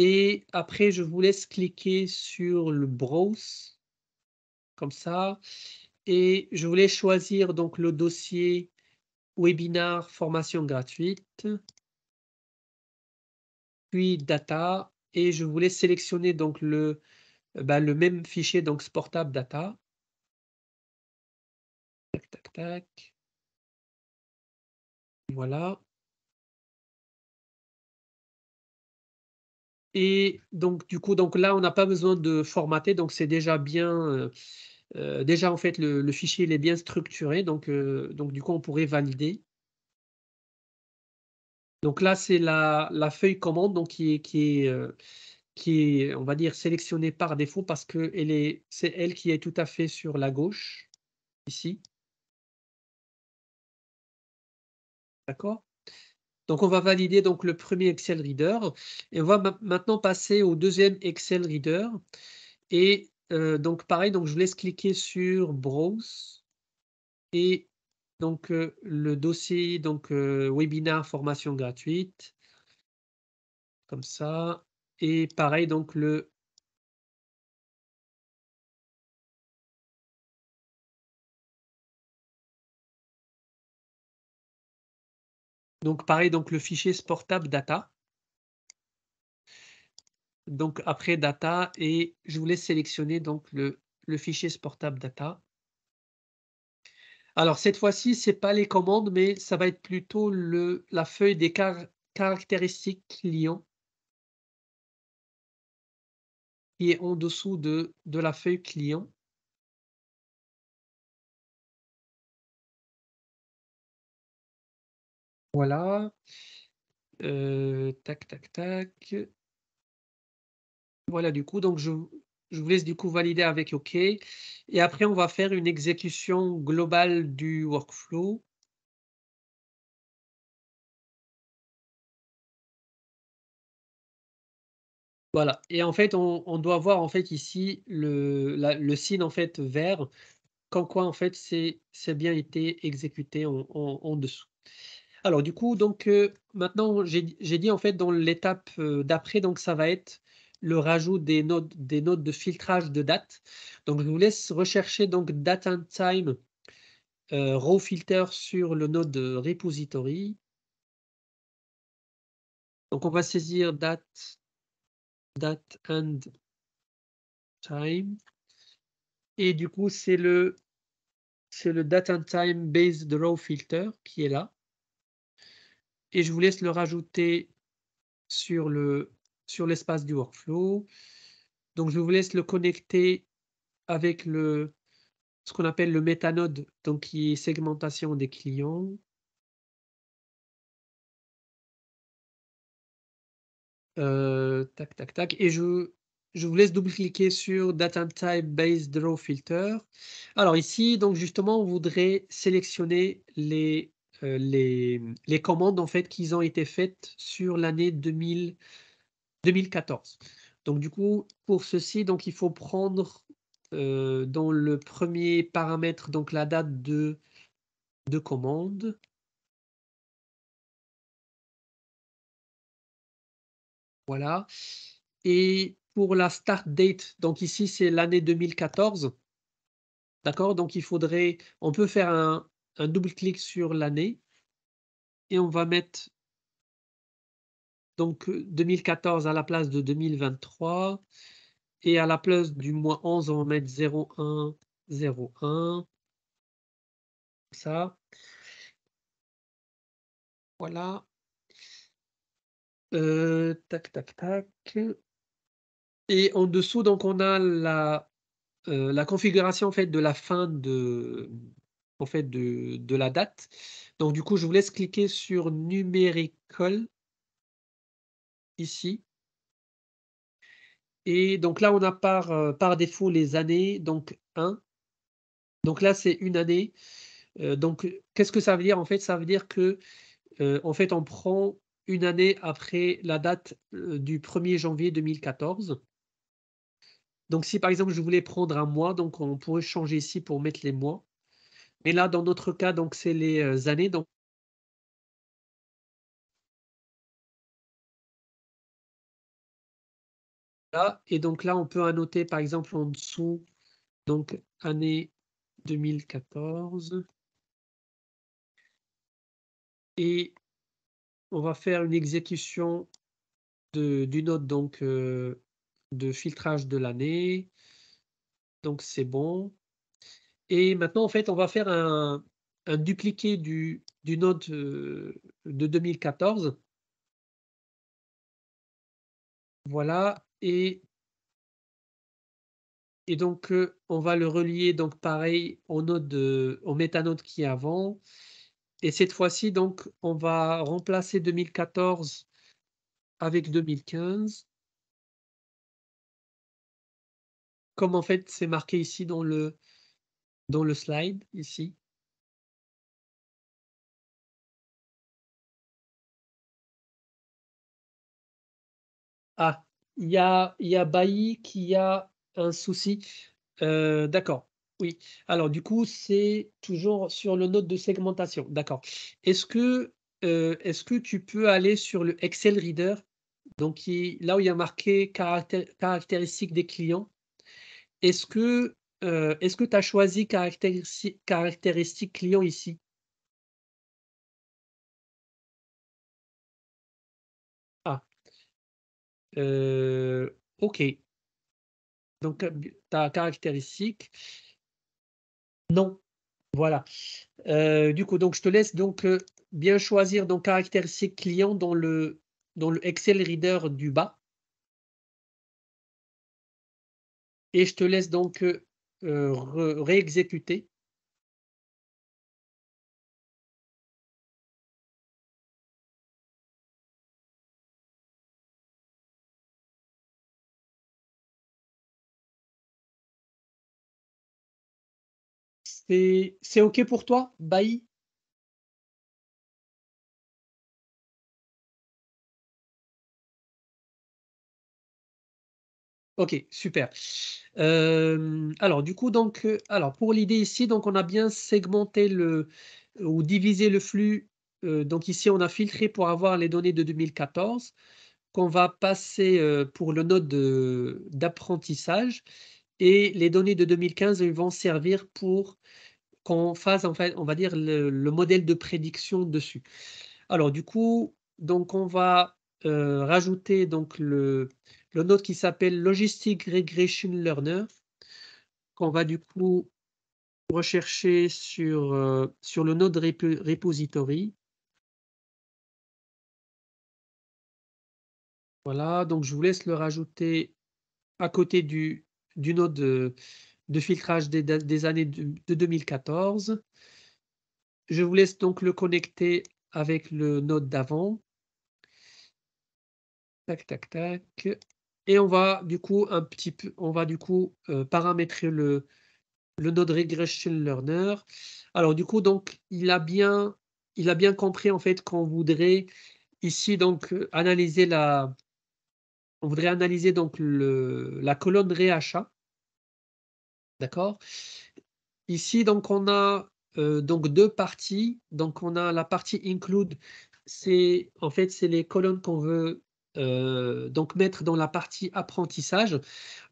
et après, je vous laisse cliquer sur le browse, comme ça. Et je voulais choisir donc le dossier webinar formation gratuite, puis data, et je voulais sélectionner donc le, euh, bah, même fichier, donc Sportable Data. Tac, tac, tac. Voilà. Et donc, du coup, donc là, on n'a pas besoin de formater, donc c'est déjà bien. Euh, euh, déjà, en fait, le, fichier il est bien structuré, donc, euh, donc du coup, on pourrait valider. Donc là, c'est la, feuille commande donc, qui est, qui est, qui on va dire, sélectionnée par défaut parce que elle est, c'est elle qui est tout à fait sur la gauche, ici. D'accord donc, on va valider donc le premier Excel Reader et on va maintenant passer au deuxième Excel Reader. Et euh, donc, pareil, donc je vous laisse cliquer sur Browse et donc euh, le dossier donc euh, webinar formation gratuite comme ça et pareil donc le Donc pareil, donc le fichier sportable data. Donc après data, et je voulais sélectionner donc le, fichier sportable data. Alors cette fois-ci, ce n'est pas les commandes, mais ça va être plutôt le, la feuille des caractéristiques Client » qui est en dessous de la feuille client. Voilà. Euh, tac, tac, tac. Voilà, du coup, donc je, vous laisse du coup valider avec OK. Et après, on va faire une exécution globale du workflow. Voilà. Et en fait, on, doit voir en fait ici le, signe en fait vert, quand quoi en fait c'est bien été exécuté en dessous. Alors du coup, donc euh, maintenant, j'ai dit en fait dans l'étape euh, d'après, donc ça va être le rajout des notes, des notes de filtrage de date. Donc je vous laisse rechercher donc date and time euh, raw filter sur le node repository. Donc on va saisir date, and time. Et du coup, c'est le, c'est le date and time based raw filter qui est là et je vous laisse le rajouter sur le sur l'espace du workflow. Donc, je vous laisse le connecter avec le, ce qu'on appelle le métanode, donc qui est segmentation des clients. Euh, tac, tac, tac. Et je, je vous laisse double-cliquer sur Data Type Based draw Filter. Alors ici, donc justement, on voudrait sélectionner les euh, les, les, commandes en fait qu'ils ont été faites sur l'année 2014. Donc du coup, pour ceci, donc il faut prendre euh, dans le premier paramètre donc la date de, de commande. Voilà. Et pour la start date, donc ici c'est l'année 2014. D'accord Donc il faudrait, on peut faire un, double clic sur l'année et on va mettre donc 2014 euh, à la place de 2023 et à la place du mois 11 on va mettre 0101 ça voilà euh, tac tac tac et en dessous donc on a la euh, la configuration en fait de la fin de en fait de, la date. Donc du coup, je vous laisse cliquer sur numérique, ici. Et donc là, on a par, euh, par défaut les années, donc 1. Donc là, c'est une année. Euh, donc, qu'est-ce que ça veut dire En fait, ça veut dire que euh, en fait, on prend une année après la date du 1er janvier 2014. Donc, si par exemple, je voulais prendre un mois, donc on pourrait changer ici pour mettre les mois. Mais là, dans notre cas, donc c'est les euh, années. Donc là, et donc là, on peut annoter par exemple en dessous, donc année 2014. Et on va faire une exécution d'une note donc euh, de filtrage de l'année. Donc c'est bon. Et maintenant, en fait, on va faire un, un dupliqué du, du Node euh, de 2014. Voilà. Et, donc, euh, on va le relier, donc pareil, au, node, au qui est avant. Et cette fois-ci, donc, on va remplacer 2014 avec 2015. Comme en fait, c'est marqué ici dans le, dans le slide ici. Ah, il y a, y a Bailly qui a un souci. Euh, d'accord. Oui. Alors, du coup, c'est toujours sur le note de segmentation. D'accord. Est-ce que, euh, est-ce que tu peux aller sur le Excel Reader, donc là où il y a marqué caractéristiques des clients Est-ce que euh, est-ce que tu as choisi caractéristique, client ici Ah. Euh, OK. Donc, euh, ta caractéristique. Non. Voilà. du coup, donc je te laisse donc bien choisir donc caractéristiques client dans le dans le Excel Reader du bas. Et je te laisse donc euh, réexécuter C'est OK pour toi, Bailly Ok, super. Euh, alors, du coup, donc, euh, alors, pour l'idée ici, donc, on a bien segmenté le, euh, ou divisé le flux. donc, ici, on a filtré pour avoir les données de 2014 qu'on va passer pour le node d'apprentissage. Et les données de 2015 elles vont servir pour qu'on fasse, en fait, on va dire, le, le modèle de prédiction dessus. Alors, du coup, donc, on va euh, rajouter donc le, le node qui s'appelle Logistic Regression Learner, qu'on va du coup rechercher sur, euh, le node repository. Voilà, donc je vous laisse le rajouter à côté du, du node de, filtrage des, années de 2014. Je vous laisse donc le connecter avec le node d'avant. Tac, tac, tac. Et on va du coup un petit peu, on va du coup euh, paramétrer le, le node regression learner. Alors du coup, donc, il a bien, il a bien compris en fait qu'on voudrait ici donc analyser la, on voudrait analyser donc le, la colonne réachat. D'accord Ici, donc, on a euh, donc deux parties. Donc, on a la partie include, c'est en fait, c'est les colonnes qu'on veut euh, donc mettre dans la partie apprentissage.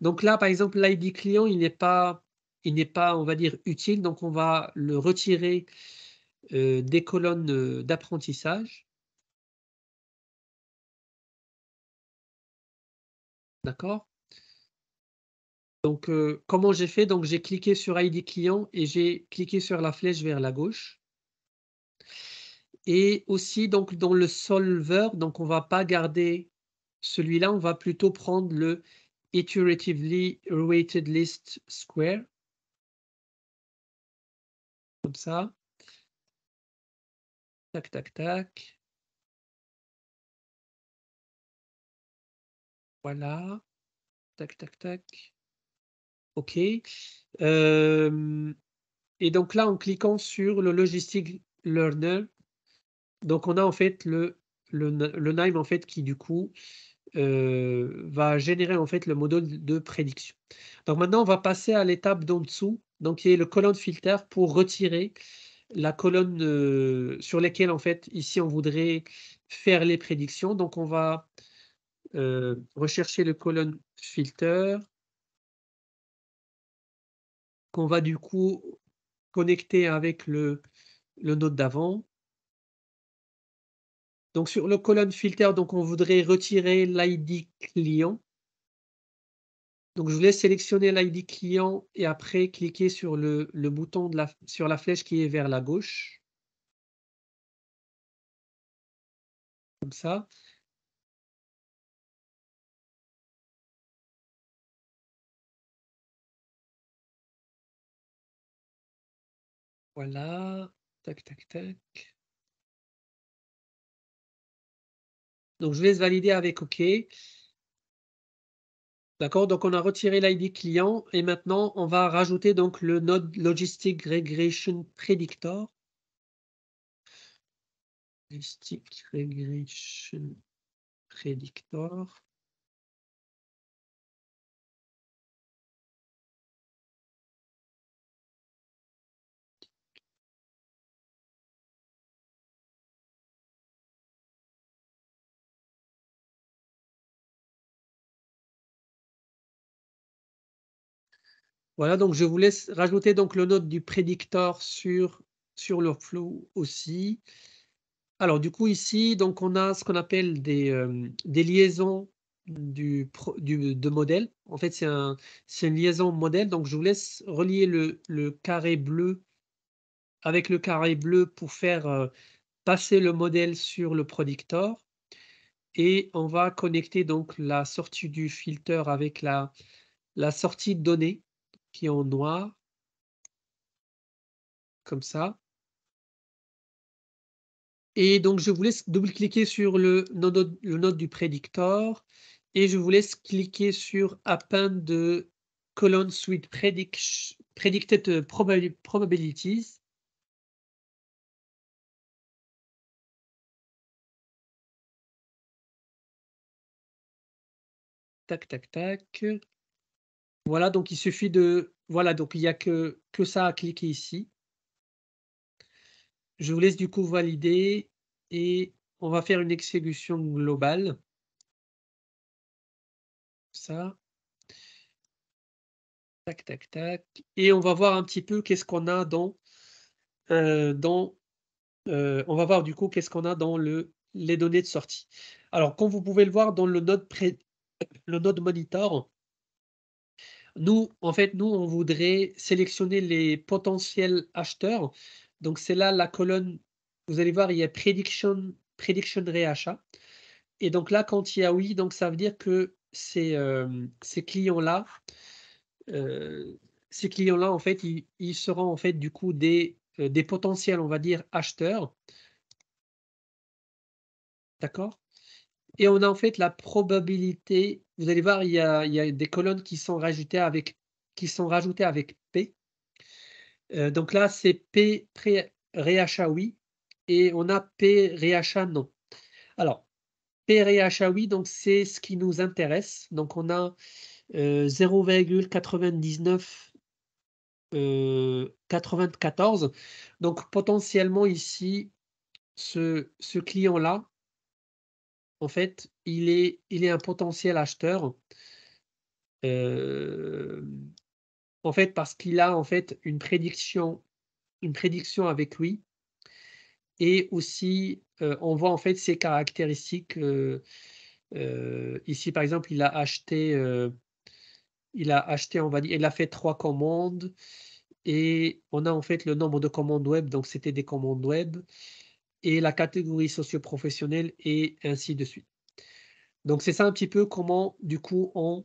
Donc là, par exemple, l'ID client, il n'est pas, il n'est pas, on va dire, utile. Donc on va le retirer euh, des colonnes euh, d'apprentissage. D'accord donc, comment j'ai fait Donc, j'ai cliqué sur ID client et j'ai cliqué sur la flèche vers la gauche. Et aussi, donc, dans le solver, donc, on ne va pas garder celui-là, on va plutôt prendre le iteratively weighted list square. Comme ça. Tac, tac, tac. Voilà. Tac, tac, tac. OK. Euh, et donc là, en cliquant sur le logistic learner, donc on a en fait le le, le NIME en fait qui du coup euh, va générer en fait le modèle de prédiction. Donc maintenant on va passer à l'étape d'en dessous, donc qui est le colonne filter pour retirer la colonne euh, sur laquelle en fait ici on voudrait faire les prédictions. Donc on va euh, rechercher le colonne filter qu'on va du coup connecter avec le, le node d'avant donc sur le colonne filter, donc on voudrait retirer l'ID client. Donc je voulais sélectionner l'ID client et après cliquer sur le, bouton de la, sur la flèche qui est vers la gauche. Comme ça. Voilà, tac, tac, tac. Donc, je vais se valider avec OK. D'accord Donc, on a retiré l'ID client et maintenant, on va rajouter donc le node Logistic Regression Predictor. Logistic Regression Predictor. Voilà, donc je vous laisse rajouter donc le note du prédictor sur, sur le flow aussi. Alors du coup ici, donc on a ce qu'on appelle des, euh, des liaisons du, de modèle. En fait, c'est un, une liaison modèle. Donc, je vous laisse relier le, carré bleu avec le carré bleu pour faire euh, passer le modèle sur le predictor. Et on va connecter donc la sortie du filter avec la, la sortie de données en noir, comme ça. Et donc, je vous laisse double-cliquer sur le node, le node du prédicteur et je vous laisse cliquer sur Append de colon suite predict, Predicted Probabilities. Tac, tac, tac. Voilà, donc il suffit de... Voilà, donc il n'y a que, que ça à cliquer ici. Je vous laisse du coup valider et on va faire une exécution globale. Ça. Tac, tac, tac. Et on va voir un petit peu qu'est-ce qu'on a dans... Euh, dans euh, on va voir du coup qu'est-ce qu'on a dans le, les données de sortie. Alors, comme vous pouvez le voir dans le node, le node monitor, nous, en fait, nous, on voudrait sélectionner les potentiels acheteurs. Donc, c'est là la colonne, vous allez voir, il y a prediction, prediction réachat. Et donc là, quand il y a oui, donc ça veut dire que ces, euh, clients-là, euh, ces clients-là, en fait, ils, seront en fait du coup des, euh, des potentiels, on va dire, acheteurs. D'accord et on a en fait la probabilité. Vous allez voir, il y a, des colonnes qui sont rajoutées avec, qui sont rajoutées avec P. Euh, donc là, c'est P oui et on a P réachat non. Alors, P réachat oui, donc c'est ce qui nous intéresse. Donc on a euh, 0,99 94. Euh, donc potentiellement ici, ce client-là, en fait, il est, il est un potentiel acheteur. Euh, en fait, parce qu'il a en fait une prédiction, une prédiction avec lui, et aussi euh, on voit en fait ses caractéristiques. Euh, ici, par exemple, il a acheté, il a acheté, on va dire, il a fait trois commandes, et on a en fait le nombre de commandes web, donc c'était des commandes web et la catégorie socio-professionnelle et ainsi de suite. Donc c'est ça un petit peu comment du coup on,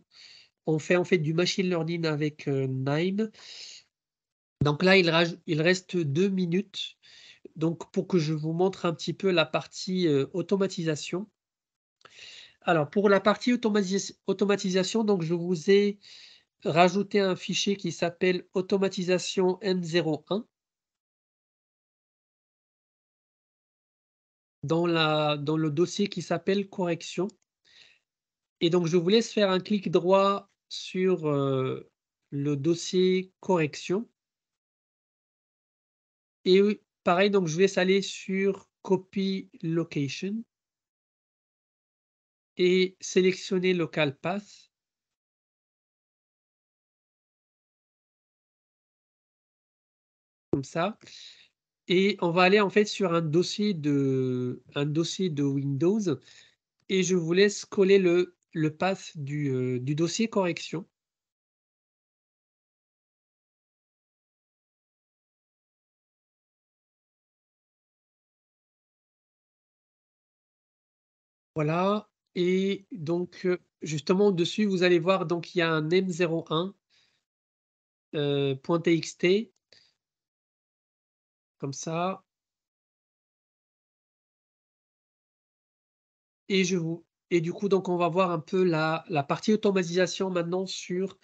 fait en fait du machine learning avec euh, Nine. Donc là il, reste deux minutes donc pour que je vous montre un petit peu la partie euh, automatisation. Alors pour la partie automatisation donc je vous ai rajouté un fichier qui s'appelle automatisation n01 dans, la, le dossier qui s'appelle correction. Et donc, je vous laisse faire un clic droit sur euh, le dossier correction. Et pareil, donc je vous laisse aller sur copy location et sélectionner local path. Comme ça. Et on va aller en fait sur un dossier de, un dossier de Windows et je vous laisse coller le, path euh, du, dossier correction. Voilà, et donc euh, justement dessus, vous allez voir, donc il y a un m01.txt comme ça. Et je vous et du coup, donc on va voir un peu la, partie automatisation maintenant sur,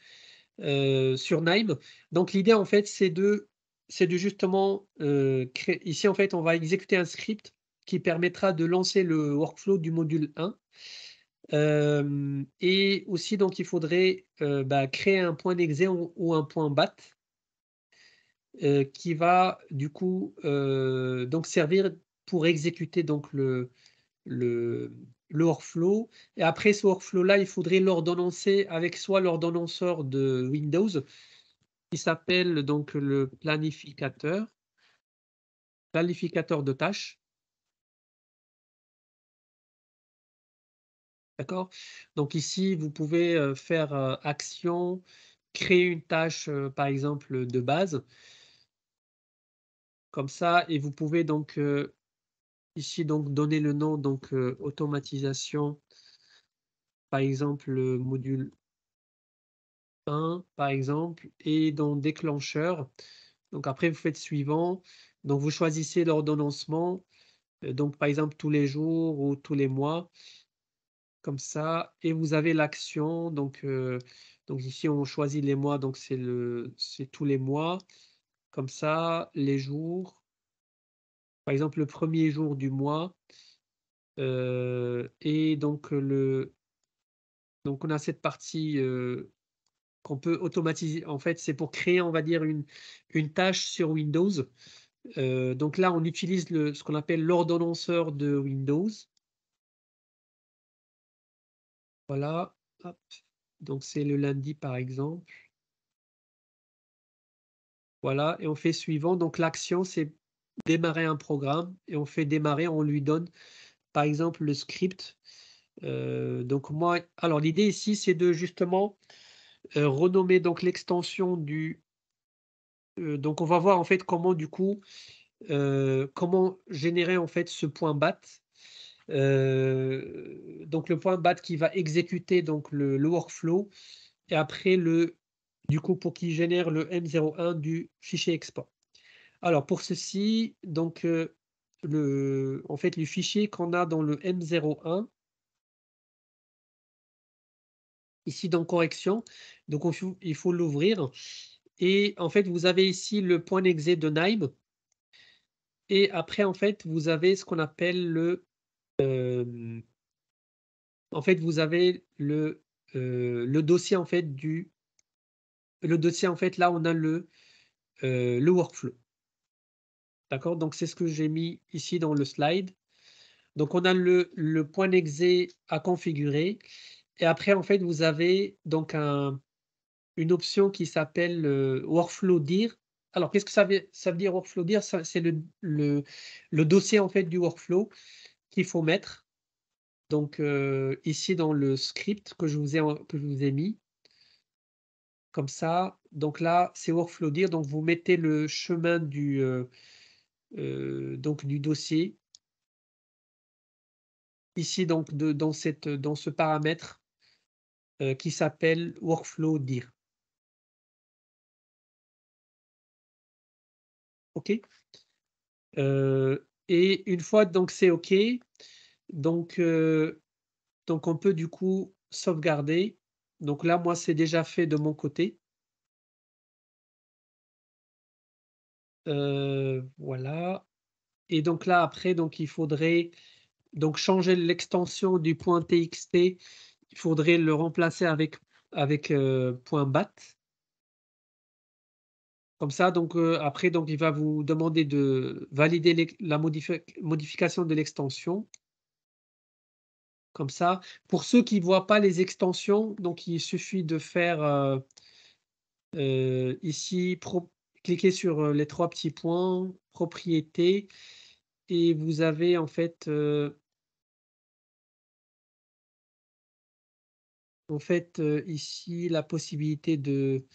euh, sur Nime. Donc l'idée en fait, c'est de, c'est de justement euh, créer. Ici en fait, on va exécuter un script qui permettra de lancer le workflow du module 1. Euh, et aussi, donc, il faudrait bah, créer un point d'exé ou, ou, un point BAT euh, qui va du coup euh, donc servir pour exécuter donc le, workflow. Et après ce workflow-là, il faudrait l'ordonnancer avec soit l'ordonnanceur de Windows, qui s'appelle donc le planificateur, planificateur de tâches. D'accord Donc ici, vous pouvez euh, faire action, créer une tâche, par exemple, de base comme ça et vous pouvez donc euh, ici donc donner le nom donc euh, automatisation par exemple le module 1 par exemple et dans déclencheur donc après vous faites suivant donc vous choisissez l'ordonnancement euh, donc par exemple tous les jours ou tous les mois comme ça et vous avez l'action donc donc ici on choisit les mois donc c'est le c'est tous les mois comme ça, les jours, par exemple, le premier jour du mois, euh, et donc le, donc on a cette partie euh, qu'on peut automatiser. En fait, c'est pour créer, on va dire, une, une tâche sur Windows. Euh, donc là, on utilise le, ce qu'on appelle l'ordonnanceur de Windows. Voilà. Donc c'est le lundi, par exemple. Voilà, et on fait suivant. Donc l'action, c'est démarrer un programme et on fait démarrer, on lui donne par exemple le script. Euh, donc moi, alors l'idée ici, c'est de justement euh, renommer donc l'extension du. Euh, donc on va voir en fait comment du coup comment générer en fait ce point bat. donc le point bat qui va exécuter donc le, le workflow et après le du coup pour qu'il génère le M01 du fichier export. Alors pour ceci, donc euh, le, en fait, le fichier qu'on a dans le M01, ici dans correction, donc il faut l'ouvrir. Et en fait, vous avez ici le point .exe de Naim Et après, en fait, vous avez ce qu'on appelle le... Euh, en fait, vous avez le, euh, le dossier en fait, du le dossier, en fait, là, on a le, euh, le workflow. D'accord Donc, c'est ce que j'ai mis ici dans le slide. Donc, on a le, le point d'exé à configurer. Et après, en fait, vous avez donc un, une option qui s'appelle euh, Workflow Dir. Alors, qu'est-ce que ça veut, ça veut dire Workflow Dir C'est le, le, le, dossier en fait du workflow qu'il faut mettre. Donc, euh, ici dans le script que je vous ai, que je vous ai mis ça. Donc là, c'est workflow dire. Donc vous mettez le chemin du, euh, euh, donc du dossier. Ici, donc, de, dans, cette, dans ce paramètre euh, qui s'appelle workflow dire OK Et une fois donc c'est OK, donc, donc on peut du coup sauvegarder donc là, moi, c'est déjà fait de mon côté. Euh, voilà. Et donc là, après, donc, il faudrait donc changer l'extension du point .txt. Il faudrait le remplacer avec, avec euh, .bat. Comme ça, donc euh, après, donc, il va vous demander de valider la modification de l'extension. Comme ça, pour ceux qui voient pas les extensions, donc il suffit de faire euh, euh, ici, pro, cliquer sur euh, les trois petits points, propriétés, et vous avez en fait en fait ici la possibilité de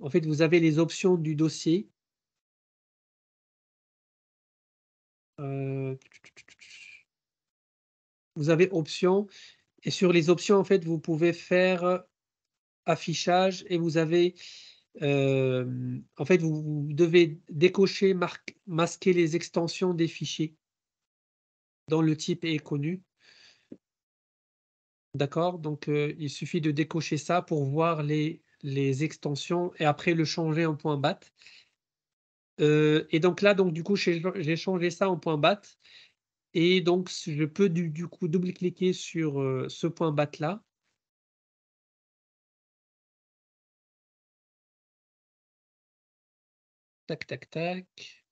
en fait vous avez les options du dossier euh, vous avez options et sur les options, en fait, vous pouvez faire euh, affichage et vous avez, euh, en fait, vous, devez décocher, masquer les extensions des fichiers dont le type est connu. D'accord Donc, euh, il suffit de décocher ça pour voir les, les extensions et après le changer en point BAT. et donc là, donc, du coup, j'ai changé ça en point BAT. Et donc, je peux du, coup double-cliquer sur euh, ce point bat là. Tac, tac, tac.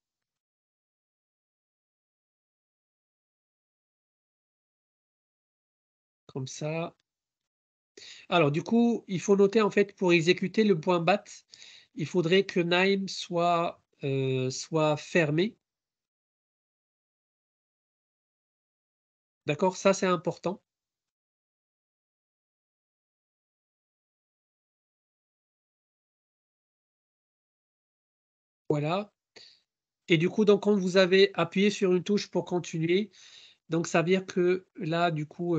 Comme ça. Alors, du coup, il faut noter, en fait, pour exécuter le point bat, il faudrait que Nime soit, euh, soit fermé. D'accord Ça, c'est important. Voilà. Et du coup, donc, quand vous avez appuyé sur une touche pour continuer, donc ça veut dire que là, du coup,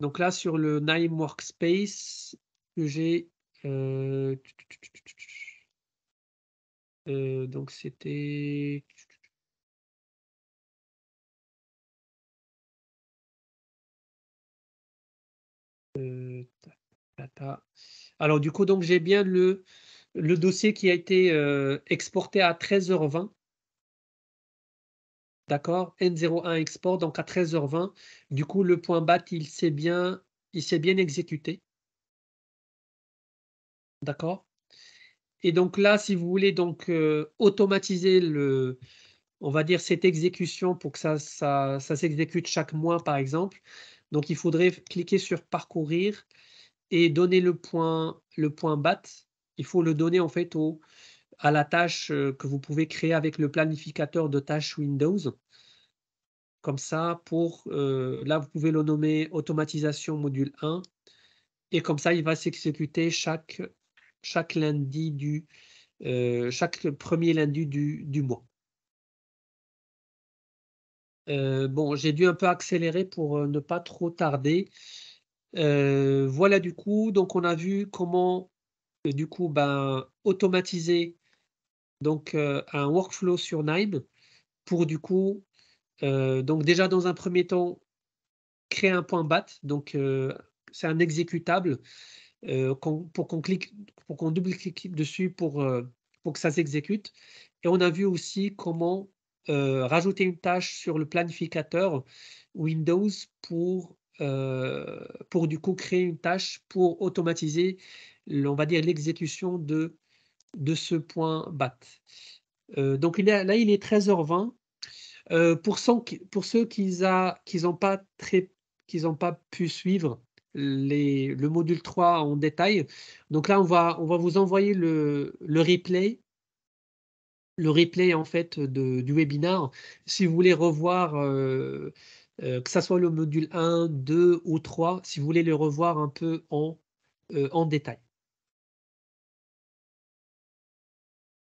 donc là, sur le name Workspace, j'ai donc c'était Euh, Alors du coup, donc j'ai bien le, le dossier qui a été euh, exporté à 13h20. D'accord N01 export, donc à 13h20. Du coup, le point BAT, il s'est bien, il s'est bien exécuté. D'accord Et donc là, si vous voulez donc euh, automatiser le, on va dire cette exécution pour que ça, ça s'exécute chaque mois, par exemple, donc il faudrait cliquer sur parcourir et donner le point, le point BAT. Il faut le donner en fait au, à la tâche euh, que vous pouvez créer avec le planificateur de tâches Windows. Comme ça, pour euh, là, vous pouvez le nommer automatisation module 1. Et comme ça, il va s'exécuter chaque, chaque lundi du, euh, chaque premier lundi du mois. Euh, bon, j'ai dû un peu accélérer pour euh, ne pas trop tarder. Euh, voilà du coup, donc on a vu comment du coup ben, automatiser donc un workflow sur Nime pour du coup donc déjà dans un premier temps créer un point bat donc c'est un exécutable pour qu'on clique pour qu'on double clique dessus pour pour que ça s'exécute et on a vu aussi comment euh, rajouter une tâche sur le planificateur Windows pour, euh, pour du coup créer une tâche pour automatiser, on va dire, l'exécution de, de ce point BAT. Euh, donc là, il est 13h20. pour, pour ceux qui n'ont pas, pas pu suivre les, le module 3 en détail, donc là, on va, on va vous envoyer le, le replay le replay en fait de, du webinar. Si vous voulez revoir, euh, euh, que ce soit le module 1, 2 ou 3, si vous voulez le revoir un peu en, euh, en détail.